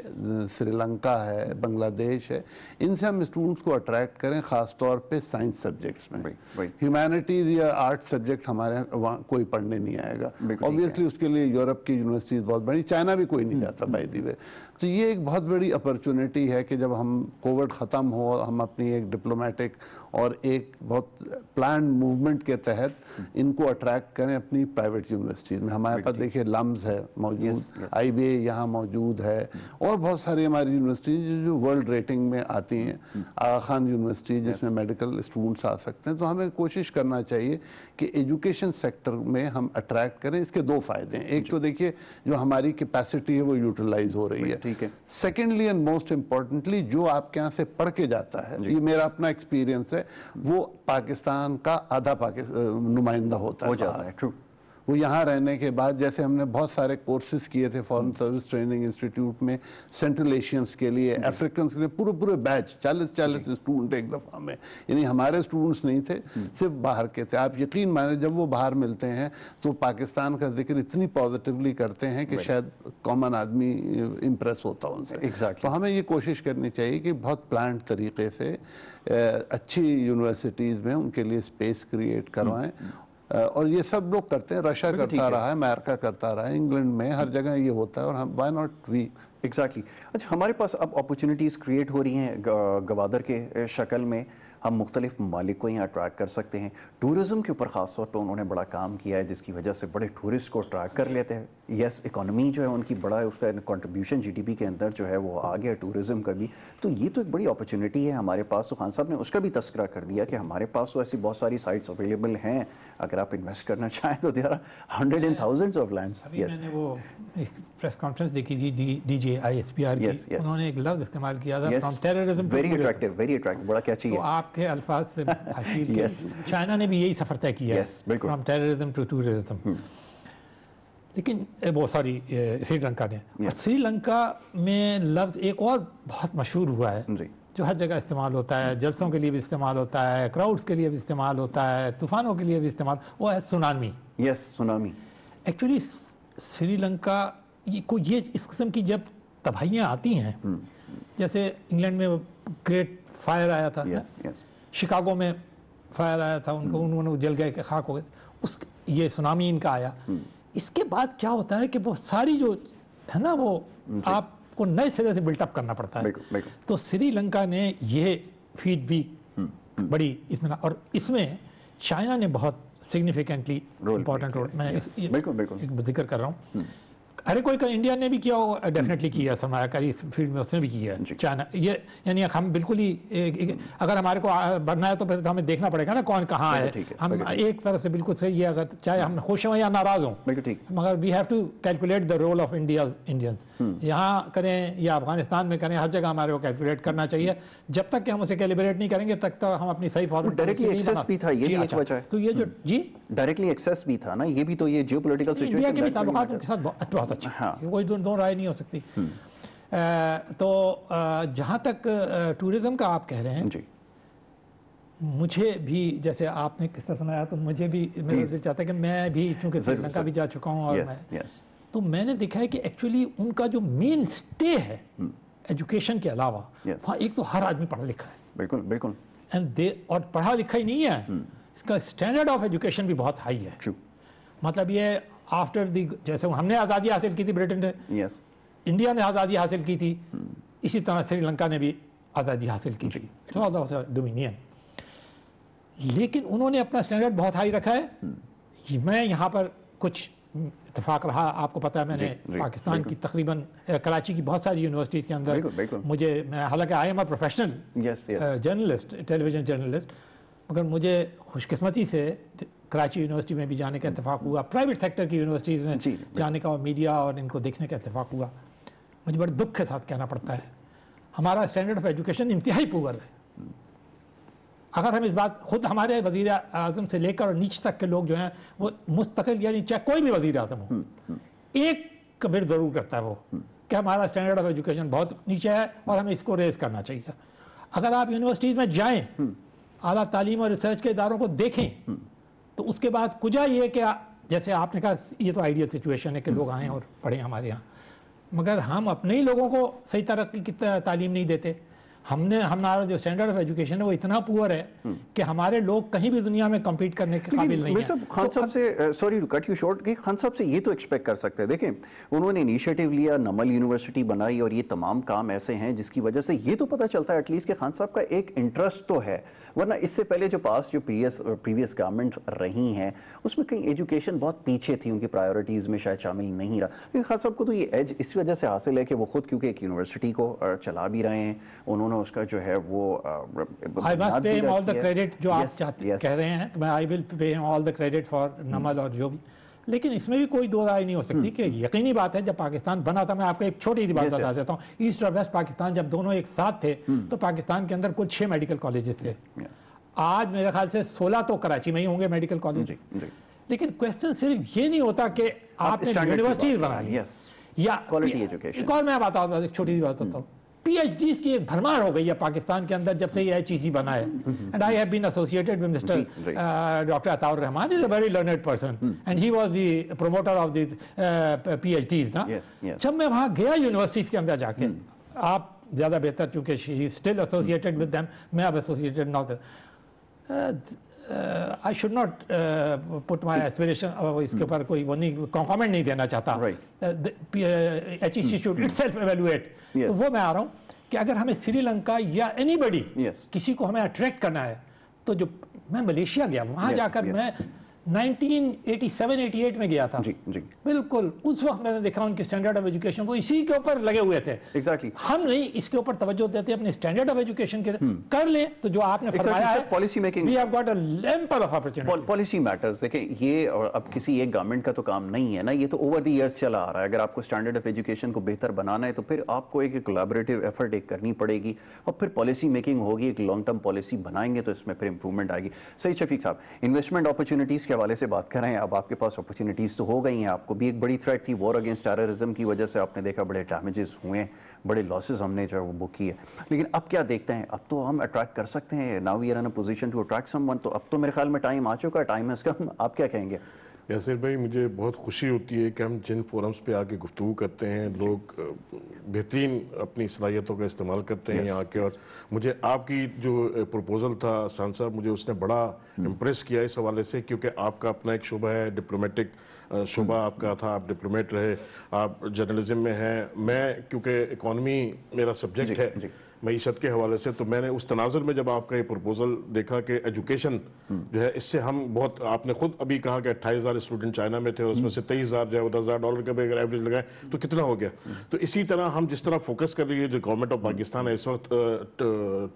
श्रीलंका है बांग्लादेश है इनसे हम स्टूडेंट्स को अट्रैक्ट करें ख़ास तौर पे साइंस सब्जेक्ट्स में ह्यूमैनिटीज़ right. right. या आर्ट सब्जेक्ट हमारे वहाँ कोई पढ़ने नहीं आएगा ऑब्वियसली उसके लिए यूरोप की यूनिवर्सिटीज़ बहुत बड़ी चाइना भी कोई नहीं हम्म, जाता बाई दी वे तो ये एक बहुत बड़ी अपॉर्चुनिटी है कि जब हम कोविड ख़त्म हो हम अपनी एक डिप्लोमेटिक और एक बहुत प्लान मूवमेंट के तहत इनको अट्रैक्ट करें अपनी प्राइवेट यूनिवर्सिटीज़ में हमारे पास देखिए लम्स है मौजूद आई बी ए यहाँ मौजूद है और बहुत सारी हमारी यूनिवर्सिटीज जो वर्ल्ड रेटिंग में आती हैं hmm। आगा खान यूनिवर्सिटी जिसमें मेडिकल स्टूडेंट्स आ सकते हैं तो हमें कोशिश करना चाहिए कि एजुकेशन सेक्टर में हम अट्रैक्ट करें इसके दो फ़ायदे हैं एक तो देखिए जो हमारी कैपेसिटी है वो यूटिलाइज हो रही है ठीक है सेकेंडली एंड मोस्ट इम्पॉर्टेंटली जो आपके यहाँ से पढ़ के जाता है ये मेरा अपना एक्सपीरियंस है वो पाकिस्तान का आधा पाकिस्तान नुमाइंदा होता हो है है ट्रू वो यहाँ रहने के बाद जैसे हमने बहुत सारे कोर्सेज किए थे फॉरेन सर्विस ट्रेनिंग इंस्टीट्यूट में सेंट्रल एशियंस के लिए अफ्रीकन के लिए पूरे पूरे बैच चालीस चालीस स्टूडेंट एक दफ़ा में यानी हमारे स्टूडेंट्स नहीं थे हम्म। सिर्फ बाहर के थे आप यकीन माने जब वो बाहर मिलते हैं तो पाकिस्तान का जिक्र इतनी पॉजिटिवली करते हैं कि शायद कॉमन आदमी इम्प्रेस होता है उनसे तो हमें ये कोशिश करनी चाहिए कि बहुत प्लान तरीके से अच्छी यूनिवर्सिटीज़ में उनके लिए स्पेस हम्म। क्रिएट करवाएं और ये सब लोग करते हैं रशिया करता रहा है अमेरिका करता रहा है इंग्लैंड में हर हम्म। जगह ये होता है और हम वाई नॉट वी एग्जैक्टली अच्छा हमारे पास अब अपॉर्चुनिटीज़ क्रिएट हो रही हैं गवादर के शक्ल में हम मुख्तलिफ ममालिक को यहाँ अट्रैक्ट कर सकते हैं टूरिज़म के ऊपर ख़ास तौर पर उन्होंने बड़ा काम किया है जिसकी वजह से बड़े टूरिस्ट को अट्रैक्ट कर लेते हैं यस इकानमी जो है उनकी बड़ा उसका कंट्रीब्यूशन जीडीपी के अंदर जो है वो आ गया टूरिज़म का भी तो ये तो एक बड़ी अपॉर्चुनिटी है हमारे पास तो खान साहब ने उसका भी तस्करा कर दिया कि हमारे पास तो ऐसी बहुत सारी साइट्स अवेलेबल हैं अगर आप इन्वेस्ट करना चाहें तो there are hundred and thousands of land press conference देखी G D J I S P R उन्होंने एक लफ्ज इस्तेमाल किया था from terrorism very attractive very attractive बड़ा चाहिए तो आप आपके अल्फाज से हासिल yes. चाइना ने भी यही सफ़र तय किया yes, from terrorism to tourism लेकिन वो सॉरी श्रीलंका ने yes. श्रीलंका में लफ्ज़ एक और बहुत मशहूर हुआ है जो हर जगह इस्तेमाल होता है जलसों के लिए भी इस्तेमाल होता है क्राउड्स के लिए भी इस्तेमाल होता है तूफानों के लिए भी इस्तेमाल वो है tsunami yes tsunami actually Sri Lanka को ये इस किस्म की जब तबाहियाँ आती हैं हम्म। जैसे इंग्लैंड में ग्रेट फायर आया था yes, yes. शिकागो में फायर आया था उनको hmm. उन्होंने जल गए के खाक हो गए उस ये सुनामी इनका आया hmm. इसके बाद क्या होता है कि वो सारी जो है ना वो hmm, आपको नए सिरे से बिल्टअप करना पड़ता है बिल्कुल, बिल्कुल. तो श्रीलंका ने ये फीड भी बड़ी इतना और इसमें चाइना ने बहुत सिग्निफिकेंटली इंपॉर्टेंट रोल मैं जिक्र कर रहा हूँ अरे कोई इंडिया ने भी किया हो डेफिनेटली किया सरमाकारी इस फील्ड में उसने भी किया है चाइना ये यानी हम बिल्कुल ही एक, एक, अगर हमारे को बढ़ना है तो फिर हमें देखना पड़ेगा ना कौन कहाँ है हम एक तरह से बिल्कुल सही है अगर चाहे हम खुश हों या नाराज़ हों मगर we have to calculate the role of India Indian यहाँ करें या अफगानिस्तान में करें हर जगह हमारे को कैलकुलेट करना चाहिए हम्म। जब तक कि हम उसे कैलिब्रेट नहीं करेंगे तब तक हम अपनी सही फॉर्म डायरेक्टली था ये अच्छा तो ये जो हम्म। जी डायरेक्टली एक्सेस भी था ना ये भी तो ये पोलिटिकल सिचुएशन के भी उनके साथ बहुत अच्छी हाँ। कोई दो राय नहीं हो सकती आ, हम्म। तो जहाँ तक टूरिज्म का आप कह रहे हैं जी मुझे भी जैसे आपने किस्सा सुनाया तो मुझे भी मेरा दिल चाहता है कि मैं भी चूंकि श्रीलंका भी जा चुका हूँ और yes, मैं yes. तो मैंने देखा है कि एक्चुअली उनका जो मेन स्टे है एजुकेशन हम्म। के अलावा yes. वहाँ एक तो हर आदमी पढ़ा लिखा है बिल्कुल बिल्कुल एंड दे और पढ़ा लिखा ही नहीं है हम्म। इसका स्टैंडर्ड ऑफ एजुकेशन भी बहुत हाई है मतलब ये आफ्टर दी जैसे हमने आज़ादी हासिल की थी ब्रिटेन ने yes. इंडिया ने आज़ादी हासिल की थी hmm. इसी तरह श्रीलंका ने भी आज़ादी हासिल की थी डोमिनियन लेकिन उन्होंने अपना स्टैंडर्ड बहुत हाई रखा है hmm. मैं यहाँ पर कुछ इतफाक रहा आपको पता है मैंने जी, जी, पाकिस्तान की तकरीबन कराची की बहुत सारी यूनिवर्सिटीज़ के अंदर बेकुल, बेकुल। मुझे हालांकि I am a professional journalist television journalist मगर मुझे खुशकस्मती से कराची यूनिवर्सिटी में भी जाने का इतफाक़ हुआ प्राइवेट सेक्टर की यूनिवर्सिटीज़ में जाने का और मीडिया और इनको देखने का इतफाक़ हुआ मुझे बड़े दुख के साथ कहना पड़ता है हमारा स्टैंडर्ड ऑफ एजुकेशन इंतहाई पुअर है अगर हम इस बात खुद हमारे वजीर अजम से लेकर और नीचे तक के लोग जो हैं वो मुस्तकिल यानी चाहे कोई भी वजीर अजम हो हम्म, हम्म। एक कबिर ज़रूर करता है वो हम्म। कि हमारा स्टैंडर्ड ऑफ एजुकेशन बहुत नीचे है और हमें इसको रेज करना चाहिए अगर आप यूनिवर्सिटीज़ में जाएँ आला तालीम और रिसर्च के इदारों को देखें तो उसके बाद कुजा ये कि जैसे आपने कहा ये तो आइडियल सिचुएशन है कि लोग आएँ और पढ़ें हमारे यहाँ मगर हम अपने ही लोगों को सही तरक्की की तालीम नहीं देते हमने हमारा जो स्टैंडर्ड ऑफ एजुकेशन है वो इतना पुअर है कि हमारे लोग कहीं भी दुनिया में कम्पीट करने के काबिल नहीं है तो खान साहब तो से सॉरी कट यू शॉर्ट कि खान साहब से ये तो एक्सपेक्ट कर सकते हैं देखें उन्होंने इनिशिएटिव लिया नमल यूनिवर्सिटी बनाई और ये तमाम काम ऐसे हैं जिसकी वजह से ये तो पता चलता है एटलीस्ट कि खान साहब का एक इंटरेस्ट तो है वरना इससे पहले जो पास जो प्रीवियस प्रीवियस गवर्नमेंट रही हैं उसमें कहीं एजुकेशन बहुत पीछे थी उनकी प्रायोरिटीज़ में शायद शामिल नहीं रहा लेकिन खास साहब को तो ये एज इस वजह से हासिल है कि वो खुद क्योंकि एक यूनिवर्सिटी को चला भी रहे हैं उन्होंने उसका जो है वो आई क्रेडिट जो आप चाहते कह रहे हैं I will pay all the credit for Namal और जो भी लेकिन इसमें भी कोई दो राय नहीं हो सकती हम्म। कि यकीनी बात है जब पाकिस्तान बना था मैं आपको एक छोटी सी बात बता देता हूँ ईस्ट और वेस्ट पाकिस्तान जब दोनों एक साथ थे हम्म। तो पाकिस्तान के अंदर कुल छः मेडिकल कॉलेजेस थे आज मेरे ख्याल से सोलह तो कराची में ही होंगे मेडिकल कॉलेज लेकिन क्वेश्चन सिर्फ ये नहीं होता कि आपने यूनिवर्सिटीज बना ली या एक और मैं बताता एक छोटी सी बात बताता हूँ पीएचडीज की एक भरमार हो गई है पाकिस्तान के अंदर जब से ये एचईसी बना है and I have been associated with mister doctor Ataur Rahman is a very learned person and he was the promoter of this PhDs ना जब मैं वहां गया यूनिवर्सिटीज के अंदर जाके hmm. आप ज्यादा बेहतर क्योंकि she still associated with them मैं अब associated not I should not put my aspiration इसके ऊपर कोई वो नहीं कॉमेंट नहीं देना चाहता H E C should itself evaluate तो वो मैं आ रहा हूँ कि अगर हमें श्रीलंका या एनी yes. किसी को हमें अट्रैक्ट करना है तो जो मैं मलेशिया गया वहाँ yes, जाकर yes. मैं 1987-88 में गया था जी जी बिल्कुल उस वक्त मैंने देखा उनके स्टैंडर्ड ऑफ एजुकेशन वो इसी के ऊपर लगे हुए थे exactly. हम नहीं इसके ऊपर तवज्जो देते अपने स्टैंडर्ड ऑफ एजुकेशन के hmm। कर ले तो जो आपने पॉलिसी मेकिंग पॉलिसी मैटर्स देखें ये और अब किसी एक गवर्नमेंट का तो काम नहीं है ना ये तो ओवर द ईयर्स चला आ रहा है अगर आपको स्टैंडर्ड ऑफ एजुकेशन को बेहतर बनाना है तो फिर आपको एक कोलाबरेटिव एफर्ट एक करनी पड़ेगी और फिर पॉलिसी मेकिंग होगी एक लॉन्ग टर्म पॉलिसी बनाएंगे तो इसमें फिर इंप्रूवमेंट आएगी सही शफीक साहब इन्वेस्टमेंट अपॉर्चुनिटीज़ के हवाले से बात करें अब आपके पास अपॉर्चुनिटीज़ तो हो गई हैं आपको भी एक बड़ी थ्रेट थी वॉर अगेंस्ट टेररिज्म की वजह से आपने देखा बड़े डैमेजेस हुए बड़े लॉसेज हमने जो है वो बुक किए लेकिन अब क्या देखते हैं अब तो हम अट्रैक्ट कर सकते हैं now we are in a position to attract someone तो अब तो मेरे ख्याल में टाइम आ चुका है टाइम है उसका आप क्या कहेंगे यासिर भाई मुझे बहुत खुशी होती है कि हम जिन फोरम्स पे आके गुफ्तु करते हैं लोग बेहतरीन अपनी सलाहियतों का इस्तेमाल करते हैं यहाँ के और मुझे आपकी जो प्रपोज़ल था सान साहब मुझे उसने बड़ा इम्प्रेस हम्म। किया इस हवाले से क्योंकि आपका अपना एक शुबा है डिप्लोमेटिक शुबा हम्म। आपका था आप डिप्लोमेट रहे आप जर्नलिज्म में हैं मैं क्योंकि इकॉनमी मेरा सब्जेक्ट है मीशत के हवाले से तो मैंने उस तनाजर में जब आपका ये प्रपोजल देखा कि एजुकेशन जो है इससे हम बहुत आपने खुद अभी कहा कि अट्ठाईस हज़ार स्टूडेंट चाइना में थे और उसमें से तेईस हज़ार जो है दस हज़ार डॉलर का भी अगर एवरेज लगाए तो कितना हो गया तो इसी तरह हम जिस तरह फोकस कर रही है जो गवर्नमेंट ऑफ पाकिस्तान है इस वक्त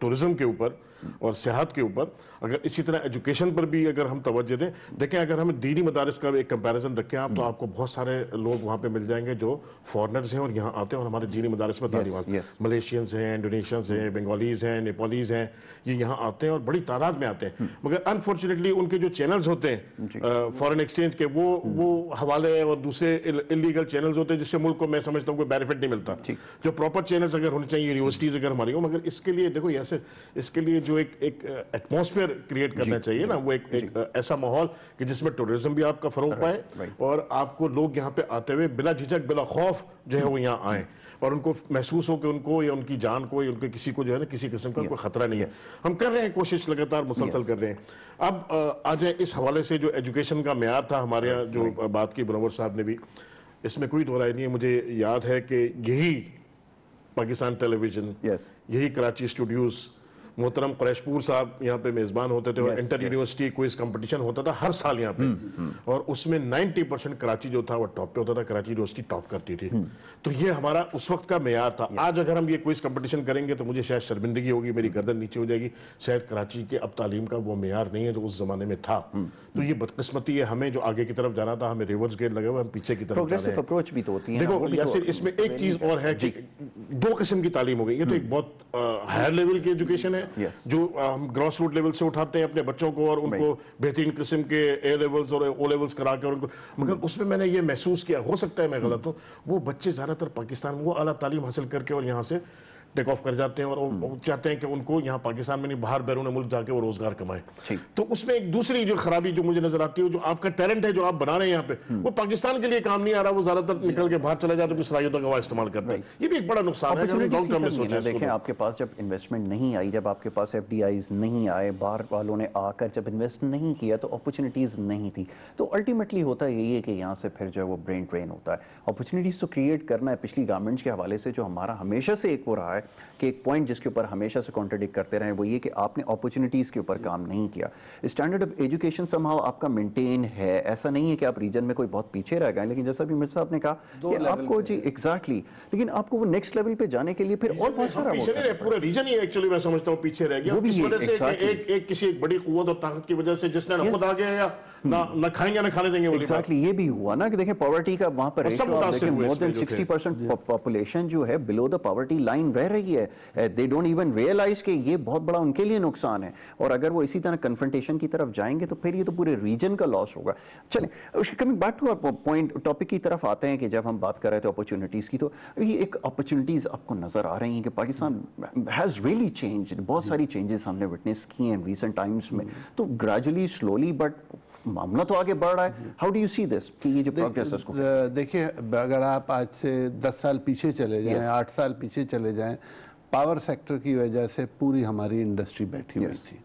टूरिज़म के ऊपर और सेहत के ऊपर अगर इसी तरह एजुकेशन पर भी अगर हम तोज्जो दें देखें अगर हम दीनी मदारस का एक कंपेरिजन रखें आप तो हम्म। आपको बहुत सारे लोग वहाँ पर मिल जाएंगे जो फॉरनर्स हैं और यहाँ आते हैं और हमारे दीनी मदारस में मलेशियंस हैं इंडोनेशिया रशियंस हैं बंगालीज हैं नेपालीज हैं ये यहाँ आते हैं और बड़ी तादाद में आते हैं हम्म। मगर अनफॉर्चुनेटली उनके जो चैनल्स होते हैं फॉरेन एक्सचेंज के वो हम्म। वो हवाले और दूसरे इलीगल चैनल्स होते हैं जिससे मुल्क को मैं समझता हूँ कोई बेनिफिट नहीं मिलता जो प्रॉपर चैनल्स अगर होने चाहिए यूनिवर्सिटीज़ अगर हमारी हो मगर इसके लिए देखो ऐसे इसके लिए जो एक एटमोसफेयर क्रिएट करना चाहिए ना वो एक ऐसा माहौल कि जिसमें टूरिज्म भी आपका फ़रोग पाए और आपको लोग यहाँ पे आते हुए बिला झिझक बिला खौफ जो है वो यहाँ आए और उनको महसूस हो कि उनको या उनकी जान को या उनके किसी को जो है ना किसी किस्म का yes. कोई खतरा नहीं है हम कर रहे हैं कोशिश लगातार मुसलसल yes. कर रहे हैं अब आ जाए इस हवाले से जो एजुकेशन का मैार था हमारे यहाँ जो बात की बनोवर साहब ने भी इसमें कोई दोहराई नहीं है मुझे याद है कि यही पाकिस्तान टेलीविजन यही कराची स्टूडियोज़ मोहतरम क्रैशपुर साहब यहाँ पे मेजबान होते थे और इंटर यूनिवर्सिटी क्विज कंपटीशन होता था हर साल यहाँ पे हम्म, हम्म। और उसमें 90 परसेंट कराची जो था वो टॉप पे होता था कराची यूनिवर्सिटी टॉप करती थी हम्म। तो ये हमारा उस वक्त का मैार था आज अगर हम ये क्विज कंपटीशन करेंगे तो मुझे शायद शर्मिंदगी होगी मेरी गर्दन नीचे हो जाएगी शायद कराची के अब तालीम का वो मैार नहीं है जो उस जमाने में था तो ये बदकस्मती है हमें जो आगे की तरफ जाना था हमें रिवर्स गेट लगे हुए हम पीछे की तरफ अप्रोच भी तो होती है देखो तो यासिर इसमें एक चीज और है दो किस्म की तालीम हो गई ये तो एक बहुत हायर लेवल की एजुकेशन है हैं जो हम ग्रॉस रूट लेवल से उठाते हैं अपने बच्चों को और उनको बेहतरीन किस्म के ए लेवल्स और ओ लेवल्स करा के उनको मगर उसमें मैंने ये महसूस किया हो सकता है मैं गलत हूँ वो बच्चे ज़्यादातर पाकिस्तान में वो अला तालीम हासिल करके और यहाँ से टेक ऑफ कर जाते हैं और वो चाहते हैं कि उनको यहाँ पाकिस्तान में नहीं बाहर बैरून मुल्क जाके वो रोजगार कमाए तो उसमें एक दूसरी जो खराबी जो मुझे नजर आती है जो आपका टैलेंट है जो आप बना रहे हैं यहाँ पे वो पाकिस्तान के लिए काम नहीं आ रहा वो ज्यादातर निकल के बाहर चला जाते हैं सलाहियतों का इस्तेमाल करते हैं ये भी एक बड़ा नुकसान है लॉन्ग टर्म में देखें आपके पास जब इन्वेस्टमेंट नहीं आई जब आपके पास एफ नहीं आए बाहर वालों ने आकर जब इन्वेस्ट नहीं किया तो अपॉर्चुनिटीज़ नहीं थी तो अल्टीमेटली होता यही है कि यहाँ से फिर जो है वो ब्रेन ट्रेन होता है अपॉर्चुनिटीज़ तो क्रिएट करना है पिछली गवर्नमेंट्स के हवाले से जो हमारा हमेशा से एक वो रहा है है कि एक पॉइंट जिसके ऊपर हमेशा से कॉन्ट्रडिक्ट करते रहे वो ये कि आपने अपॉर्चुनिटीज़ के ऊपर काम नहीं किया स्टैंडर्ड ऑफ एजुकेशन समहाव आपका मेंटेन है ऐसा नहीं है कि आप रीजन में कोई बहुत पीछे रह गए लेकिन जैसा भी मिर्जा साहब ने कहा कि आपको जी एग्जैक्टली exactly, लेकिन आपको वो नेक्स्ट लेवल पे जाने के लिए फिर और बहुत सारा पूरा रीजन ही एक्चुअली मैं समझता हूँ पीछे रह गया किसी एक बड़ी कुत और ताकत की वजह से जिसने खुद आगे आया ना ना hmm. खाएंगे ना खाने देंगे exactly, ये भी हुआ ना कि देखें पॉवर्टी का वहां पर more than sixty percent population जो है बिलो द पॉवर्टी लाइन रह रही है दे डोंट इवन रियलाइज के ये बहुत बड़ा उनके लिए नुकसान है और अगर वो इसी तरह कन्फ्रंटेशन की तरफ जाएंगे तो फिर ये तो पूरे रीजन का लॉस होगा चले coming back to our point topic की तरफ आते हैं कि जब हम बात कर रहे थे अपॉर्चुनिटीज़ की तो ये एक अपॉर्चुनिटीज़ आपको नज़र आ रही है कि पाकिस्तान हैज़ रियली चेंज बहुत सारी चेंजेस हमने विटनेस की हैं रिसेंट टाइम्स में hmm। तो ग्रेजुअली स्लोली बट मामला तो आगे बढ़ रहा है how do you see this कि ये जो प्रोग्रेस है उसको देखिए अगर आप आज से दस साल पीछे चले जाएं आठ साल पीछे चले जाएं पावर सेक्टर की वजह से पूरी हमारी इंडस्ट्री बैठी yes. हुई थी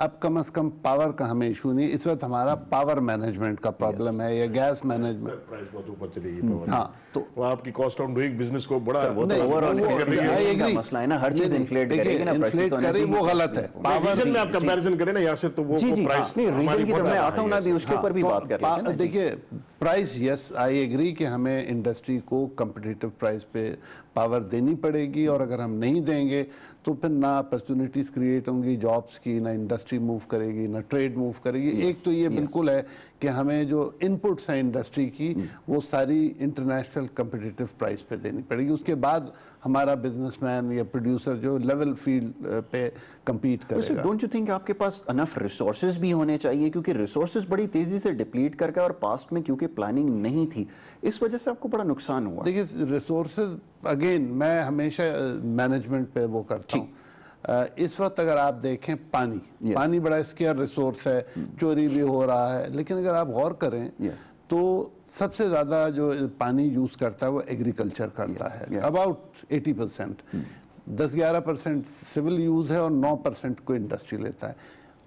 अब कम अज कम पावर का हमें इशू नहीं इस वक्त हमारा hmm. पावर मैनेजमेंट का प्रॉब्लम है या गैस मैनेजमेंट प्राइस बहुत ऊपर चली गई hmm. हाँ तो आपकी कॉस्ट ऑफ डूइंग बिजनेस को बड़ा मसला है ना हर चीज इन्फ्लेट वो गलत है तो, हाँ। तो, तो उसके हाँ। तो देखिए प्राइस यस आई एग्री कि हमें इंडस्ट्री को कम्पटिटिव प्राइस पे पावर देनी पड़ेगी और अगर हम नहीं देंगे तो फिर ना अपॉर्चुनिटीज़ क्रिएट होंगी जॉब्स की ना इंडस्ट्री मूव करेगी ना ट्रेड मूव करेगी yes, एक तो ये yes. बिल्कुल है कि हमें जो इनपुट्स हैं इंडस्ट्री की yes. Hmm. वो सारी इंटरनेशनल कम्पिटिटिव प्राइस पे देनी पड़ेगी उसके बाद हमारा बिजनेसमैन या प्रोड्यूसर जो लेवल फील्ड uh, पे कम्पीट करेगा डोंट यू थिंक आपके पास अनफ रिसोर्स भी होने चाहिए क्योंकि रिसोर्स बड़ी तेज़ी से डिप्लीट करके और पास्ट में क्योंकि प्लानिंग नहीं थी इस वजह से आपको बड़ा नुकसान हुआ देखिए रिसोर्स अगेन मैं हमेशा मैनेजमेंट uh, पे वो करता हूँ uh, इस वक्त अगर आप देखें पानी yes. पानी बड़ा स्केयर रिसोर्स है hmm. चोरी भी हो रहा है लेकिन अगर आप गौर करें yes. तो सबसे ज़्यादा जो पानी यूज़ करता है वो एग्रीकल्चर करता है अबाउट एटी परसेंट दस ग्यारह परसेंट सिविल यूज़ है और नौ परसेंट को इंडस्ट्री लेता है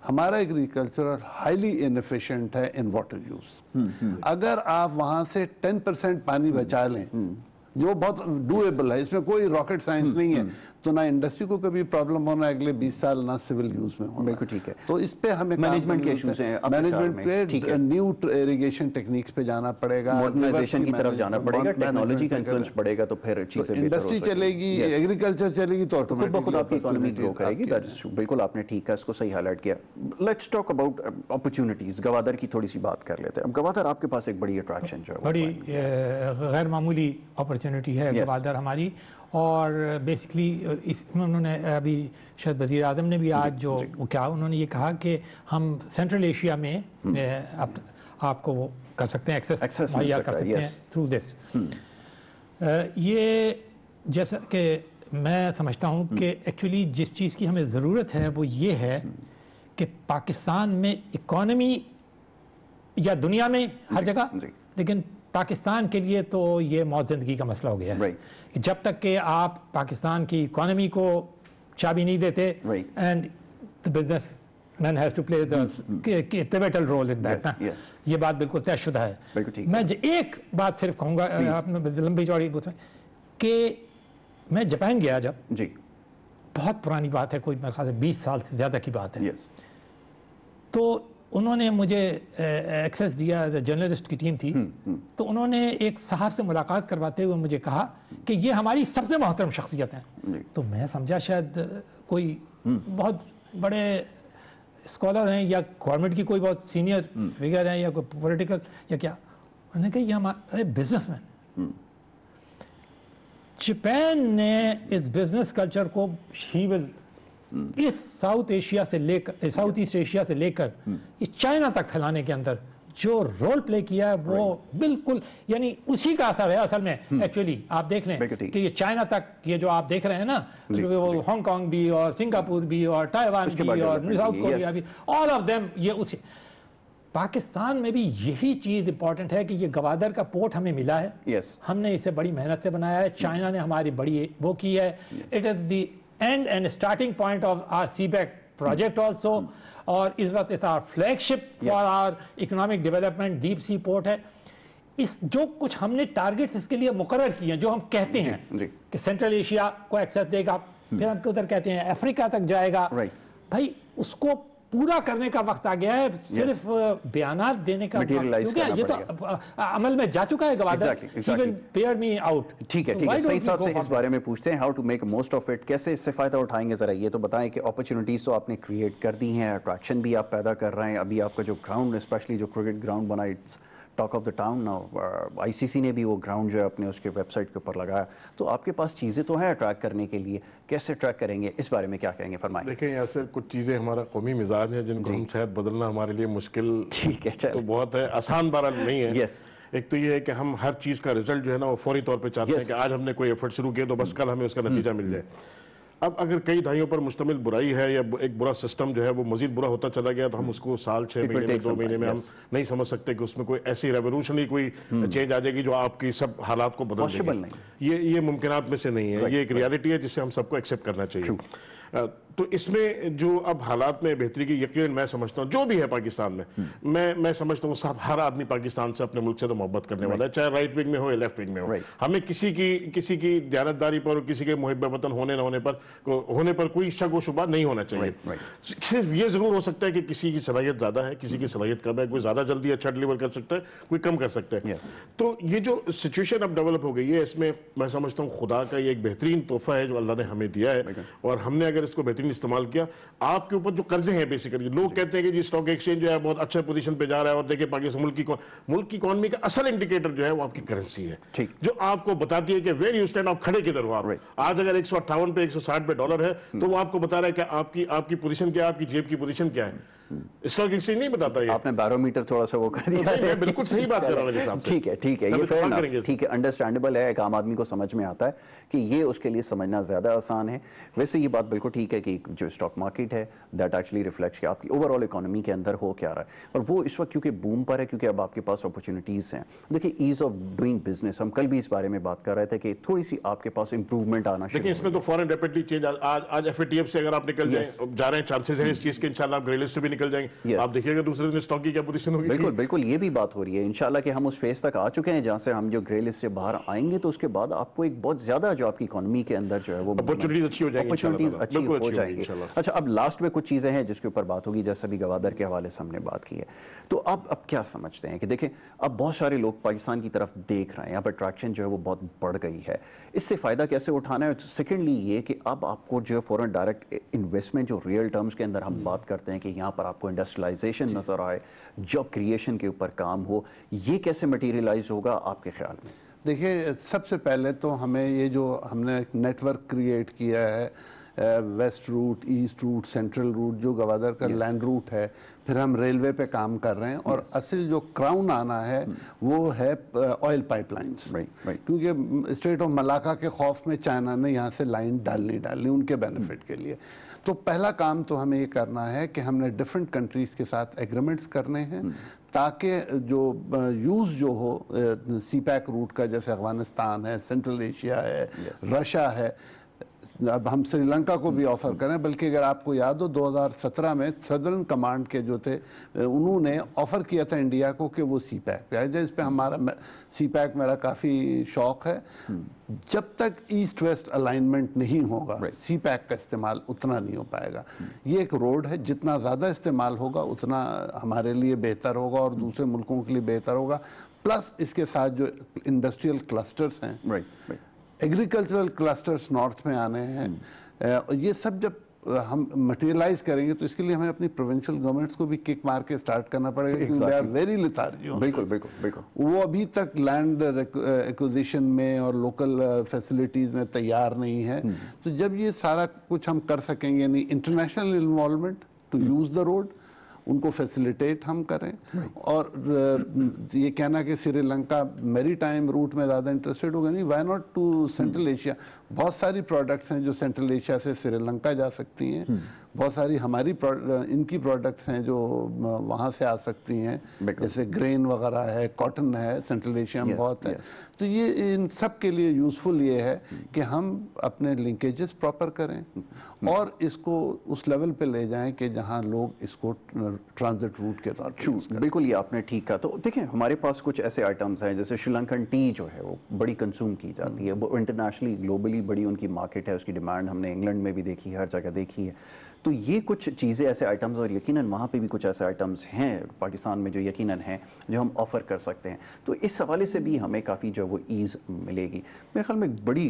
हमारा एग्रीकल्चर हाईली इनफिशेंट है इन वाटर यूज़ हम्म, हम्म। अगर आप वहां से टेन परसेंट पानी बचा लें हम्म, जो बहुत डूएबल है इसमें कोई रॉकेट साइंस नहीं है तो ना इंडस्ट्री को कभी प्रॉब्लम होना अगले 20 साल ना सिविल यूज में होना बिल्कुल ठीक है तो इस पे हमें मैनेजमेंट के इश्यूज हैं मैनेजमेंट पे न्यू इरिगेशन टेक्निक्स पे जाना पड़ेगा मॉडर्नाइजेशन की तरफ जाना पड़ेगा टेक्नोलॉजी का इन्फ्लुएंस पड़ेगा तो फिर चीजें इंडस्ट्री तो चलेगी एग्रीकल्चर चलेगी तो ऑटोमेटिक बखुद आपकी इकोनॉमी ग्रो करेगी बिल्कुल आपने ठीक है इसको सही हाईलाइट किया let's talk about opportunities Gwadar की थोड़ी सी बात कर लेते हैं अब गवादर आपके पास एक बड़ी अट्रैक्शन जो है बड़ी गैर मामूली अपॉर्चुनिटी है uh, गवादर हमारी और बेसिकली uh, इस उन्होंने uh, अभी शायद वज़ी अजम ने भी आज जो क्या उन्होंने ये कहा कि हम सेंट्रल एशिया में हम्म। uh, आप, आपको वो कर सकते हैं एक्सेस मुहैया कर सकते हैं थ्रू हम्म। दिस ये जैसा कि मैं समझता हूँ हम्म। कि एक्चुअली जिस चीज़ की हमें ज़रूरत है वो ये है कि पाकिस्तान में इकॉनमी या दुनिया में हर जगह लेकिन पाकिस्तान के लिए तो ये मौत ज़िंदगी का मसला हो गया है right. जब तक कि आप पाकिस्तान की इकोनमी को चाबी नहीं देते and business man play role in that ये बात बिल्कुल तयशुदा है मैं एक बात सिर्फ कहूँगा आपने लंबी चौड़ी पूछा कि मैं जापान गया जब जी बहुत पुरानी बात है कोई मेरे ख्याल से बीस साल से ज़्यादा की बात है yes. तो उन्होंने मुझे एक्सेस दिया जर्नलिस्ट की टीम थी हम्म, हम्म। तो उन्होंने एक साहब से मुलाकात करवाते हुए मुझे कहा कि ये हमारी सबसे मोहतरम शख्सियत हैं तो मैं समझा शायद कोई हम्म। बहुत बड़े स्कॉलर हैं या गवर्नमेंट की कोई बहुत सीनियर फिगर हैं या कोई पॉलिटिकल या क्या उन्होंने कहा ये हमारे बिजनेस मैन जपैन ने इस बिजनेस कल्चर को ही विल इस साउथ एशिया से लेकर साउथ ईस्ट एशिया से लेकर इस चाइना तक फैलाने के अंदर जो रोल प्ले किया है वो बिल्कुल यानी उसी का असर है असल में एक्चुअली hmm. आप देख लें कि ये चाइना तक ये जो आप देख रहे हैं ना वो हांगकांग भी और सिंगापुर भी और ताइवान भी और साउथ कोरिया भी ऑल ऑफ देम ये उसी पाकिस्तान में भी यही चीज इंपॉर्टेंट है कि ये गवादर का पोर्ट हमें मिला है yes. हमने इसे बड़ी मेहनत से बनाया है hmm. चाइना ने हमारी बड़ी वो की है it is the end starting point of our CPEC project also और इस वक्त is our flagship for our economic development deep sea port है इस जो कुछ हमने टारगेट्स इसके लिए मुकर किए हैं जो हम कहते हैं कि सेंट्रल एशिया को एक्सेस देगा hmm. फिर हम उधर कहते हैं अफ्रीका तक जाएगा भाई उसको पूरा करने का वक्त आ गया है सिर्फ yes. बयान देने का क्योंकि ये तो अमल में जा चुका है गवादर exactly, exactly. आउट ठीक है ठीक है साहब से इस बारे में पूछते हैं how to make most of it कैसे इससे फायदा उठाएंगे जरा ये तो बताएं कि अपॉर्चुनिटीज तो आपने क्रिएट कर दी हैं अट्रैक्शन भी आप पैदा कर रहे हैं अभी आपका जो ग्राउंड स्पेशली जो क्रिकेट ग्राउंड बना it's talk of the town now ICC ने भी वो ग्राउंड जो है अपने उसके वेबसाइट के ऊपर लगाया तो आपके पास चीज़ें तो हैं अट्रैक करने के लिए कैसे ट्रैक करेंगे इस बारे में क्या कहेंगे फरमाएं देखें ऐसे कुछ चीज़ें हमारा कौमी मिजाज है जिनको हम शायद बदलना हमारे लिए मुश्किल ठीक है तो बहुत है आसान बारह नहीं है यस एक तो ये है कि हम हर चीज़ का रिजल्ट जो है ना वो फौरी तौर पर चाहते हैं कि आज हमने कोई एफर्ट शुरू किया तो बस कल हमें उसका हम्म। नतीजा मिल जाए अब अगर कई ढाइयों पर मुश्तमिल बुराई है या एक बुरा सिस्टम जो है वो मजीद बुरा होता चला गया तो हम हम्म। उसको साल छह महीने दो महीने में हम नहीं समझ सकते कि उसमें कोई ऐसी रेवोल्यूशनरी कोई चेंज हम्म। आ जाएगी जो आपकी सब हालात को बदल ये ये मुमकिन में से नहीं है ये एक रियलिटी है जिसे हम सबको एक्सेप्ट करना चाहिए तो इसमें जो अब हालात में बेहतरी की यकीन मैं समझता हूँ जो भी है पाकिस्तान में हम्म। मैं मैं समझता हूँ सब हर आदमी पाकिस्तान से अपने मुल्क से तो मोहब्बत करने वाला है चाहे राइट विंग में हो या लेफ्ट विंग में हो हमें किसी की किसी की दयानतदारी पर किसी के मुहब वतन होने ना होने पर होने पर कोई शक व शुबा नहीं होना चाहिए सिर्फ ये जरूर हो सकता है कि किसी की सलाहियत ज़्यादा है किसी की mm-hmm. सलाहियत कम है कोई ज़्यादा जल्दी अच्छा डिलीवर कर सकता है कोई कम कर सकता है तो ये जो सिचुएशन अब डेवलप हो गई है इसमें मैं समझता हूँ खुदा का ये एक बेहतरीन तोहफा है जो अल्लाह ने हमें दिया है और हमने अगर इसको बेहतर बेहतरीन इस्तेमाल किया आपके ऊपर जो कर्जे हैं बेसिकली लोग कहते हैं कि जी स्टॉक एक्सचेंज जो है बहुत अच्छे पोजीशन पे जा रहा है और देखिए पाकिस्तान मुल्क की मुल्क की इकॉनमी का असल इंडिकेटर जो है वो आपकी करेंसी है जो आपको बताती है कि वेर यू स्टैंड आप खड़े किधर हो आप आज अगर एक पे एक पे डॉलर है तो वो आपको बता रहा है कि आपकी आपकी पोजिशन क्या है आपकी जेब की पोजिशन क्या है इसका किसी नहीं बताता ये आपने बैरोमीटर थोड़ा सा वो कर दिया मैं बिल्कुल सही बात कर रहा हूँ ठीक है ठीक है ये फेयर ठीक है अंडरस्टैंडेबल है एक आम आदमी को समझ में आता है कि ये उसके लिए समझना ज़्यादा आसान है वैसे ये बात बिल्कुल ठीक है कि जो स्टॉक मार्केट है दैट एक्चुअली रिफ्लेक्ट किया आपकी ओवरऑल इकोनॉमी के अंदर हो क्या रहा है और वो इस वक्त क्योंकि बूम पर है क्योंकि अब आपके पास अपॉर्चुनिटीज़ हैं देखिए ईज़ ऑफ डूइंग बिजनेस हम कल भी इस बारे में बात कर रहे थे कि थोड़ी सी आपके पास इंप्रूवमेंट आना देखिए इसमें तो फॉरन रेपिडली चेंज आज एफ से अगर आप निकल जाए जा रहे हैं चांसेस है इस चीज़ के आप घरेलू से भी निकल जाएंगे yes. आप देखिएगा दूसरे दिन स्टॉक की क्या पोजीशन होगी बिल्कुल बिल्कुल ये भी बात हो रही है इंशाल्लाह कि हम उस फेज तक आ चुके हैं जहां से हम जो ग्रे लिस्ट से बाहर आएंगे तो उसके बाद आपको एक बहुत ज्यादा जो आपकी इकोनॉमी के अंदर जो है वो अपॉर्चुनिटीज अच्छी हो जाएंगी अपॉर्चुनिटीज अच्छी हो जाएंगी अच्छा अब लास्ट में कुछ चीज़ें हैं जिसके ऊपर बात होगी जैसा भी गवादर के हवाले से हमने बात की है तो आप अब क्या समझते हैं कि देखें अब बहुत सारे लोग पाकिस्तान की तरफ देख रहे हैं अब अट्रैक्शन जो है वो बहुत बढ़ गई है इससे फ़ायदा कैसे उठाना है सेकेंडली ये कि अब आपको जो है फ़ौरन डायरेक्ट इन्वेस्टमेंट जो रियल टर्म्स के अंदर हम बात करते हैं कि यहाँ पर आपको इंडस्ट्रियलाइजेशन नज़र आए जॉब क्रिएशन के ऊपर काम हो ये कैसे मटेरियलाइज होगा आपके ख्याल में देखिए सबसे पहले तो हमें ये जो हमने एक नेटवर्क क्रिएट किया है west route east route central route जो गवादर का लैंड रूट है फिर हम रेलवे पे काम कर रहे हैं और असल जो क्राउन आना है hmm. वो है ऑयल पाइपलाइंस क्योंकि स्टेट ऑफ मलाका के खौफ में चाइना ने यहाँ से लाइन डालनी डालनी उनके बेनिफिट hmm. के लिए तो पहला काम तो हमें ये करना है कि हमने डिफरेंट कंट्रीज़ के साथ एग्रीमेंट्स करने हैं हम्म। ताकि जो यूज़ जो हो सी पैक रूट का जैसे अफगानिस्तान है सेंट्रल एशिया है रशिया रशा है अब हम श्रीलंका को भी ऑफर करें बल्कि अगर आपको याद हो 2017 में सदरन कमांड के जो थे उन्होंने ऑफर किया था इंडिया को कि वो सी पैक इस पर हमारा सी पैक मेरा काफ़ी शौक है जब तक ईस्ट वेस्ट अलाइनमेंट नहीं होगा सी पैक का इस्तेमाल उतना नहीं हो पाएगा ये एक रोड है जितना ज़्यादा इस्तेमाल होगा उतना हमारे लिए बेहतर होगा और दूसरे मुल्कों के लिए बेहतर होगा प्लस इसके साथ जो इंडस्ट्रियल क्लस्टर्स हैं right, right. Agricultural clusters north में आने हैं ये सब जब हम मटेरियलाइज करेंगे तो इसके लिए हमें अपनी प्रोविंशियल गवर्नमेंट्स को भी किक मार के स्टार्ट करना पड़ेगा क्योंकि दे आर वेरी बिल्कुल बिल्कुल बिल्कुल वो अभी तक लैंड एक्विजिशन में और लोकल फैसिलिटीज में तैयार नहीं है हम्म। तो जब ये सारा कुछ हम कर सकेंगे यानी international involvement to use the road उनको फैसिलिटेट हम करें और ये कहना कि श्रीलंका मेरी टाइम रूट में ज़्यादा इंटरेस्टेड होगा नहीं why not to central Asia बहुत सारी प्रोडक्ट्स हैं जो सेंट्रल एशिया से श्रीलंका जा सकती हैं hmm. बहुत सारी हमारी प्रोड़, इनकी प्रोडक्ट्स हैं जो वहाँ से आ सकती हैं जैसे ग्रेन वगैरह है कॉटन है सेंट्रल एशिया में बहुत है तो ये इन सब के लिए यूज़फुल ये है कि हम अपने लिंकेजेस प्रॉपर करें और इसको उस लेवल पे ले जाएं कि जहां लोग इसको ट्रांजिट रूट के तौर चूज बिल्कुल ये आपने ठीक कहा तो देखें हमारे पास कुछ ऐसे आइटम्स हैं जैसे श्रीलंकन टी जो है वो बड़ी कंज्यूम की जाती है हम्म। वो इंटरनेशनली ग्लोबली बड़ी उनकी मार्केट है उसकी डिमांड हमने इंग्लैंड में भी देखी है हर जगह देखी है तो ये कुछ चीज़ें ऐसे आइटम्स और यकीनन वहाँ पे भी कुछ ऐसे आइटम्स हैं पाकिस्तान में जो यकीनन हैं जो हम ऑफ़र कर सकते हैं तो इस हवाले से भी हमें काफ़ी जो वो ईज़ मिलेगी मेरे ख्याल में एक बड़ी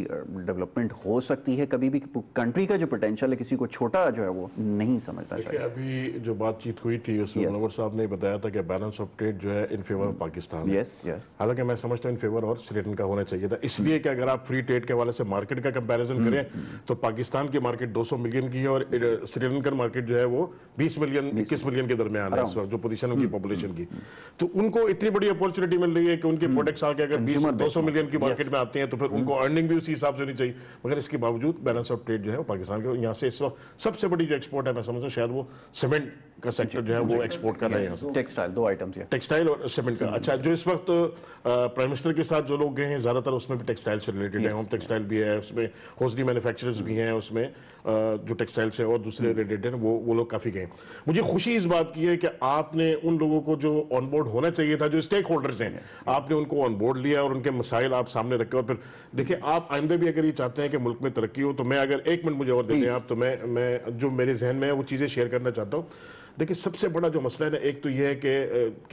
डेवलपमेंट हो सकती है कभी भी कंट्री का जो पोटेंशियल है किसी को छोटा जो है वो नहीं समझता चाहिए अभी जो बातचीत हुई थी उसमें मनोवर yes. साहब ने बताया था कि बैलेंस ऑफ ट्रेड जो है in favour of Pakistan yes yes हालांकि मैं समझता हूँ इन फेवर और श्रीलंका का होना चाहिए था इसलिए कि अगर आप फ्री ट्रेड के हवाले से मार्केट का कंपेरिजन hmm. करें hmm. तो पाकिस्तान की मार्केट दो मिलियन की है और श्रीलंकन मार्केट जो है वो बीस मिलियन इक्कीस मिलियन के दरमियान है जो पोजिशन उनकी पॉपुलेशन hmm. की तो उनको इतनी बड़ी अपॉर्चुनिटी मिल रही है कि उनके प्रोडक्ट्स आगे अगर बीस 200 मिलियन की मार्केट yes. में आते हैं तो फिर उनको अर्निंग हम्म। भी उसी हिसाब से होनी चाहिए मगर इसके बावजूद बैलेंस ऑफ ट्रेड जो है पाकिस्तान के यहाँ से इस वक्त सबसे बड़ी जो एक्सपोर्ट है मैं समझता हूँ शायद वो सीमेंट का सेक्टर जो है वो एक्सपोर्ट कर रहे हैं टेक्सटाइल दो आइटम्स टेक्सटाइल और सीमेंट का अच्छा जो इस वक्त प्राइम मिनिस्टर के साथ जो लोग गए हैं ज़्यादातर उसमें भी टेक्सटाइल से रिलेटेड है होम टेक्सटाइल भी है उसमें होजरी मैन्युफैक्चरर्स भी हैं उसमें जो टेक्सटाइल्स है और दूसरे रिलेटेड hmm. हैं वो वो लोग काफ़ी गए मुझे खुशी इस बात की है कि आपने उन लोगों को जो ऑन बोर्ड होना चाहिए था जो स्टेक होल्डर्स हैं आपने उनको ऑन बोर्ड लिया और उनके मसाइल आप सामने रखे और फिर देखिए आप आइंदा भी अगर ये चाहते हैं कि मुल्क में तरक्की हो तो मैं अगर एक मिनट मुझे और देते हैं आप तो मैं मैं जो मेरे जहन में है वो चीज़ें शेयर करना चाहता हूँ देखिए सबसे बड़ा जो मसला है ना एक तो यह है कि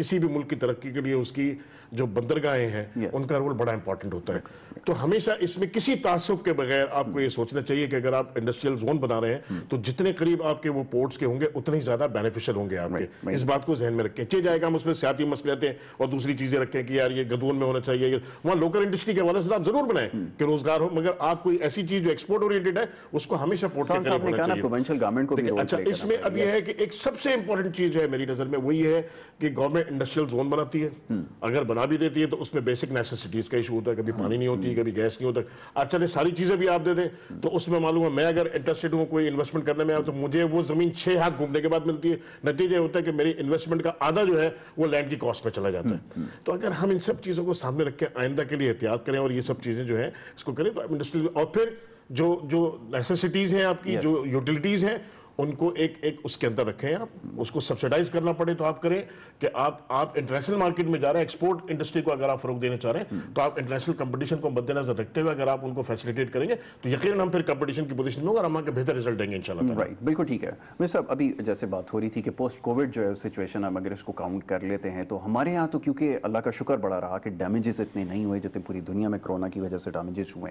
किसी भी मुल्क की तरक्की के लिए उसकी जो बंदरगाहें हैं yes. उनका रोल बड़ा इंपॉर्टेंट होता है तो हमेशा इसमें किसी तासुब के बगैर आपको ये सोचना चाहिए कि अगर आप इंडस्ट्रियल जोन बना रहे हैं तो जितने करीब आपके वो पोर्ट्स के होंगे उतने ही ज्यादा बेनिफिशियल होंगे आपके right. Right. इस बात को जहन में रखें चे जाएगा हम उसमें सियाती मसले और दूसरी चीजें रखें कि यार ये गदून में होना चाहिए वहां लोकल इंडस्ट्री के हवाले से तो आप जरूर बनाए hmm. कि रोजगार हो मगर आप कोई ऐसी चीज जो एक्सपोर्ट ओरिएटेड है उसको हमेशा पोर्ट अच्छा इसमें अब यह है कि एक सबसे इंपॉर्टेंट चीज है मेरी नजर में वो ये है कि गवर्नमेंट इंडस्ट्रियल जोन बनाती है हम्म। अगर बना भी देती है तो उसमें बेसिक नेसेसिटीज का इशू होता है कभी हाँ। पानी नहीं होती हम्म। कभी गैस नहीं होता अच्छा नहीं सारी चीजें भी आप दे दें हम्म। तो उसमें मालूम है मैं अगर इंटरेस्टेड हूँ कोई इन्वेस्टमेंट करने में तो मुझे वो जमीन छह हाथ घूमने के बाद मिलती है नतीजे होता है कि मेरी इन्वेस्टमेंट का आधा जो है वो लैंड की कॉस्ट में चला जाता है तो अगर हम इन सब चीजों को सामने रख के आइंदा के लिए एहतियात करें और ये सब चीजें जो है इसको करें तो इंडस्ट्रियल और फिर जो जो नेसेसिटीज हैं आपकी yes. जो यूटिलिटीज हैं उनको एक एक उसके अंदर रखें आप उसको सब्सिडाइज करना पड़े तो आप करें कि आप आप इंटरनेशनल मार्केट में जा रहे हैं एक्सपोर्ट इंडस्ट्री को अगर आप फरोग देना चाह रहे हैं तो आप इंटरनेशनल कंपटीशन को मद्देनजर रखते हुए अगर आप उनको फैसिलिटेट करेंगे तो यकीन हम फिर कंपटीशन की पोजिशन में और हम आपके बेहतर रिजल्ट देंगे इनशाला राइट बिल्कुल ठीक है मैं सब अभी जैसे बात हो रही थी कि पोस्ट कोविड जो है सिचुएशन हम अगर इसको काउंट कर लेते हैं तो हमारे यहाँ तो क्योंकि अल्लाह का शुक्र बड़ा रहा कि डैमेजेस इतने नहीं हुए जितने पूरी दुनिया में कोरोना की वजह से डैमेजेस हुए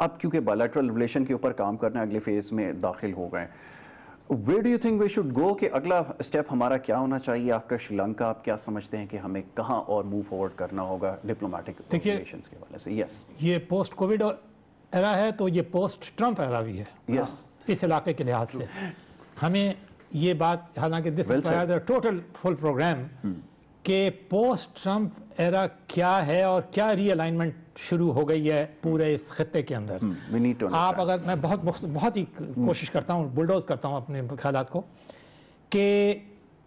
अब क्योंकि बायोलेट्रल रिलेशन के ऊपर काम करने अगले फेज में दाखिल हो गए वे do you think we should go कि अगला स्टेप हमारा क्या होना चाहिए आफ्टर श्रीलंका आप क्या समझते हैं कि हमें कहाँ और मूव फॉरवर्ड करना होगा डिप्लोमेटिक रिलेशन के वाले से यस yes. ये पोस्ट कोविड और एरा है तो ये पोस्ट ट्रंप एरा भी है यस yes. हाँ, इस इलाके के लिहाज से हमें ये बात हालांकि this well total full programme के पोस्ट ट्रंप एरा क्या है और क्या रीअलाइनमेंट शुरू हो गई है पूरे इस खत्े के अंदर हम्म, आप अगर मैं बहुत बहुत ही कोशिश करता हूँ बुलडोज करता हूँ अपने ख्याल को कि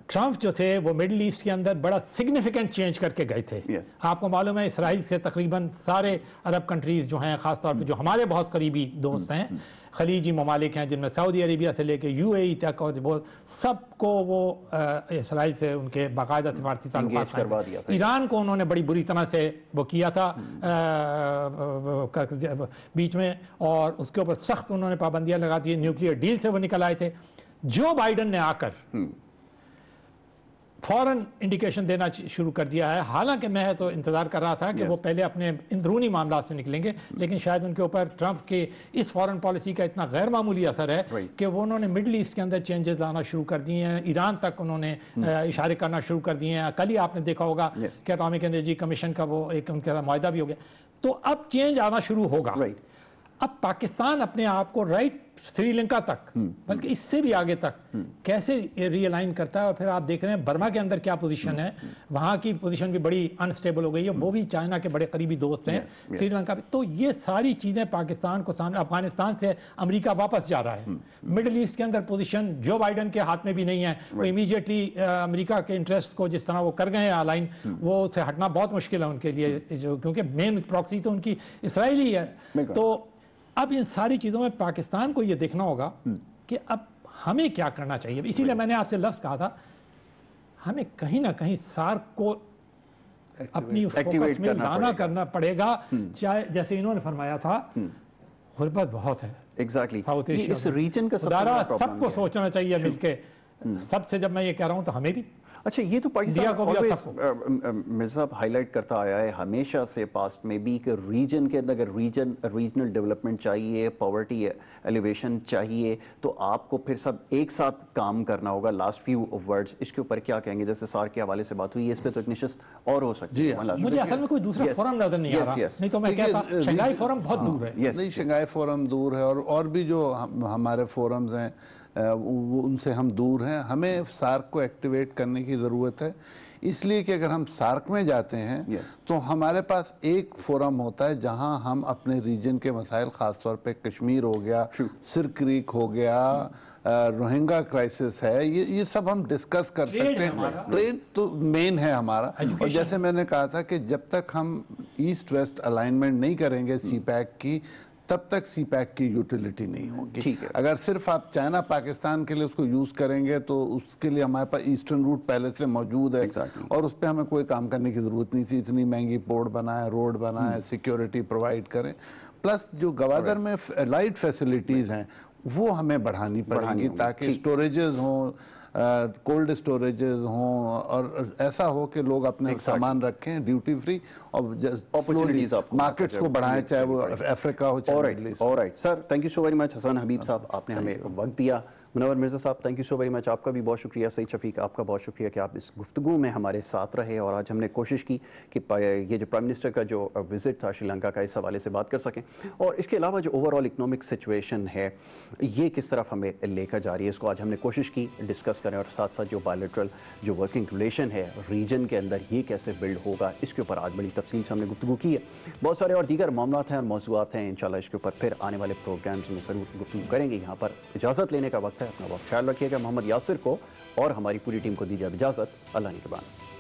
ट्रंप जो थे वो मिडल ईस्ट के अंदर बड़ा सिग्निफिकेंट चेंज करके गए थे yes. आपको मालूम है इसराइल से तकरीबन सारे अरब कंट्रीज़ जो हैं ख़ासतौर पर जो हमारे बहुत करीबी दोस्त हैं हम्म, हम्म। खलीजी ममालिक हैं जिनमें सऊदी अरेबिया से लेके यूएई तक और वो सबको वो इसराइल से उनके बाकायदा सिफारती ईरान को उन्होंने बड़ी बुरी तरह से वो किया था आ, हम्म। बीच में और उसके ऊपर सख्त उन्होंने पाबंदियाँ लगा दी न्यूक्लियर डील से वो निकल आए थे जो बाइडन ने आकर फौरन इंडिकेशन देना शुरू कर दिया है हालांकि मैं तो इंतज़ार कर रहा था कि yes. वो पहले अपने अंदरूनी मामला से निकलेंगे लेकिन शायद उनके ऊपर ट्रंप के इस फॉरेन पॉलिसी का इतना गैर मामूली असर है right. कि वो उन्होंने मिडल ईस्ट के अंदर चेंजेस लाना शुरू कर दिए हैं ईरान तक उन्होंने hmm. इशारे करना शुरू कर दिए हैं कल ही आपने देखा होगा yes. कि अटामिक एनर्जी कमीशन का वो एक उनका माहा भी हो गया तो अब चेंज आना शुरू होगा अब पाकिस्तान अपने आप को राइट श्रीलंका तक हम्म, बल्कि हम्म। इससे भी आगे तक हम्म। कैसे रियलाइन करता है और फिर आप देख रहे हैं बर्मा के अंदर क्या पोजीशन है वहां की पोजीशन भी बड़ी अनस्टेबल हो गई है वो भी चाइना के बड़े करीबी दोस्त हैं श्रीलंका तो ये सारी चीज़ें पाकिस्तान को सामने अफगानिस्तान से अमरीका वापस जा रहा है मिडल ईस्ट के अंदर पोजिशन जो बाइडन के हाथ में भी नहीं है वो इमीजिएटली अमरीका के इंटरेस्ट को जिस तरह वो कर गए हैं अलाइन वो उससे हटना बहुत मुश्किल है उनके लिए क्योंकि मेन प्रॉक्सी तो उनकी इसराइली है तो अब इन सारी चीज़ों में पाकिस्तान को ये देखना होगा हम्म। कि अब हमें क्या करना चाहिए इसीलिए मैंने आपसे लफ्ज़ कहा था हमें कहीं ना कहीं सार को अपनी फोकस में लाना करना पड़ेगा हम्म। चाहे जैसे इन्होंने फरमाया था हम्म। गुर्बत बहुत है एग्जैक्टली साउथ एशिया इस रीजन का सबको सोचना चाहिए मिलकर सबसे जब मैं ये कह रहा हूँ तो हमें भी अच्छा ये तो पाकिस्तान को भी अच्छा मिर्जा हाईलाइट करता आया है हमेशा से पास्ट में भी कि रीजन के अंदर अगर रीजन रीजनल डेवलपमेंट चाहिए पॉवर्टी एलिवेशन चाहिए तो आपको फिर सब एक साथ काम करना होगा लास्ट फ्यू वर्ड्स इसके ऊपर क्या कहेंगे जैसे सार के हवाले से बात हुई इस पर तो एक निश्चित और हो सकती है हाँ। मुझे असल में कोई दूसरा फोरम नजर नहीं आ रहा नहीं तो मैं कहता शंघाई फोरम बहुत हाँ। दूर है नहीं शंघाई फोरम दूर है और भी जो हमारे फोरम्स हैं उनसे हम दूर हैं हमें सार्क को एक्टिवेट करने की ज़रूरत है इसलिए कि अगर हम सार्क में जाते हैं yes. तो हमारे पास एक फोरम होता है जहां हम अपने रीजन के मसाइल ख़ासतौर पे कश्मीर हो गया सिर क्रीक हो गया रोहिंगा क्राइसिस है ये ये सब हम डिस्कस कर सकते हैं ट्रेड तो मेन है हमारा और जैसे मैंने कहा था कि जब तक हम ईस्ट वेस्ट अलाइनमेंट नहीं करेंगे सी hmm. पैक की तब तक सी पैक की यूटिलिटी नहीं होगी अगर सिर्फ आप चाइना पाकिस्तान के लिए उसको यूज करेंगे तो उसके लिए हमारे पास ईस्टर्न रूट पहले से मौजूद है exactly. और उस पर हमें कोई काम करने की जरूरत नहीं थी इतनी महंगी पोर्ट बनाए रोड बनाए सिक्योरिटी हम्म। प्रोवाइड करें प्लस जो गवादर में लाइट फैसिलिटीज हैं वो हमें बढ़ानी पड़ेगी ताकि स्टोरेजेस हों कोल्ड स्टोरेज हों और ऐसा हो कि लोग अपने exactly. सामान रखें ड्यूटी फ्री और अपॉर्चुनिटीज मार्केट्स को बढ़ाएं चाहे वो अफ्रीका हो चाहे sir thank you so very much Hasan Habib sahab आपने हमें वक्त दिया Manowar Mirza sahab thank you so very much आपका भी बहुत शुक्रिया सईद शफीक आपका बहुत शुक्रिया कि आप इस गुफ्तु में हमारे साथ रहे और आज हमने कोशिश की कि ये जो प्राइम मिनिस्टर का जो विज़िट uh, था श्रीलंका का इस हवाले से बात कर सकें और इसके अलावा जो ओवरऑल इकनॉमिक सिचुएशन है ये किस तरफ हमें लेकर जा रही है इसको आज हमने कोशिश की डिस्कस करें और साथ साथ जो बायोलिट्रल जो वर्किंग रिलेशन है रीजन के अंदर ये कैसे बिल्ड होगा इसके ऊपर आज बड़ी तफसील से हमने गुफ्तु की है बहुत सारे और दीगर मामला हैं और मौजूद हैं इन इसके ऊपर फिर आने वाले प्रोग्राम्स में ज़रूर गुफ्तु करेंगे यहाँ पर इजाज़त लेने का वक्त है अपना बहुत ख्याल रखिएगा मोहम्मद यासिर को और हमारी पूरी टीम को दीजिए इजाज़त अल्लाह के बाद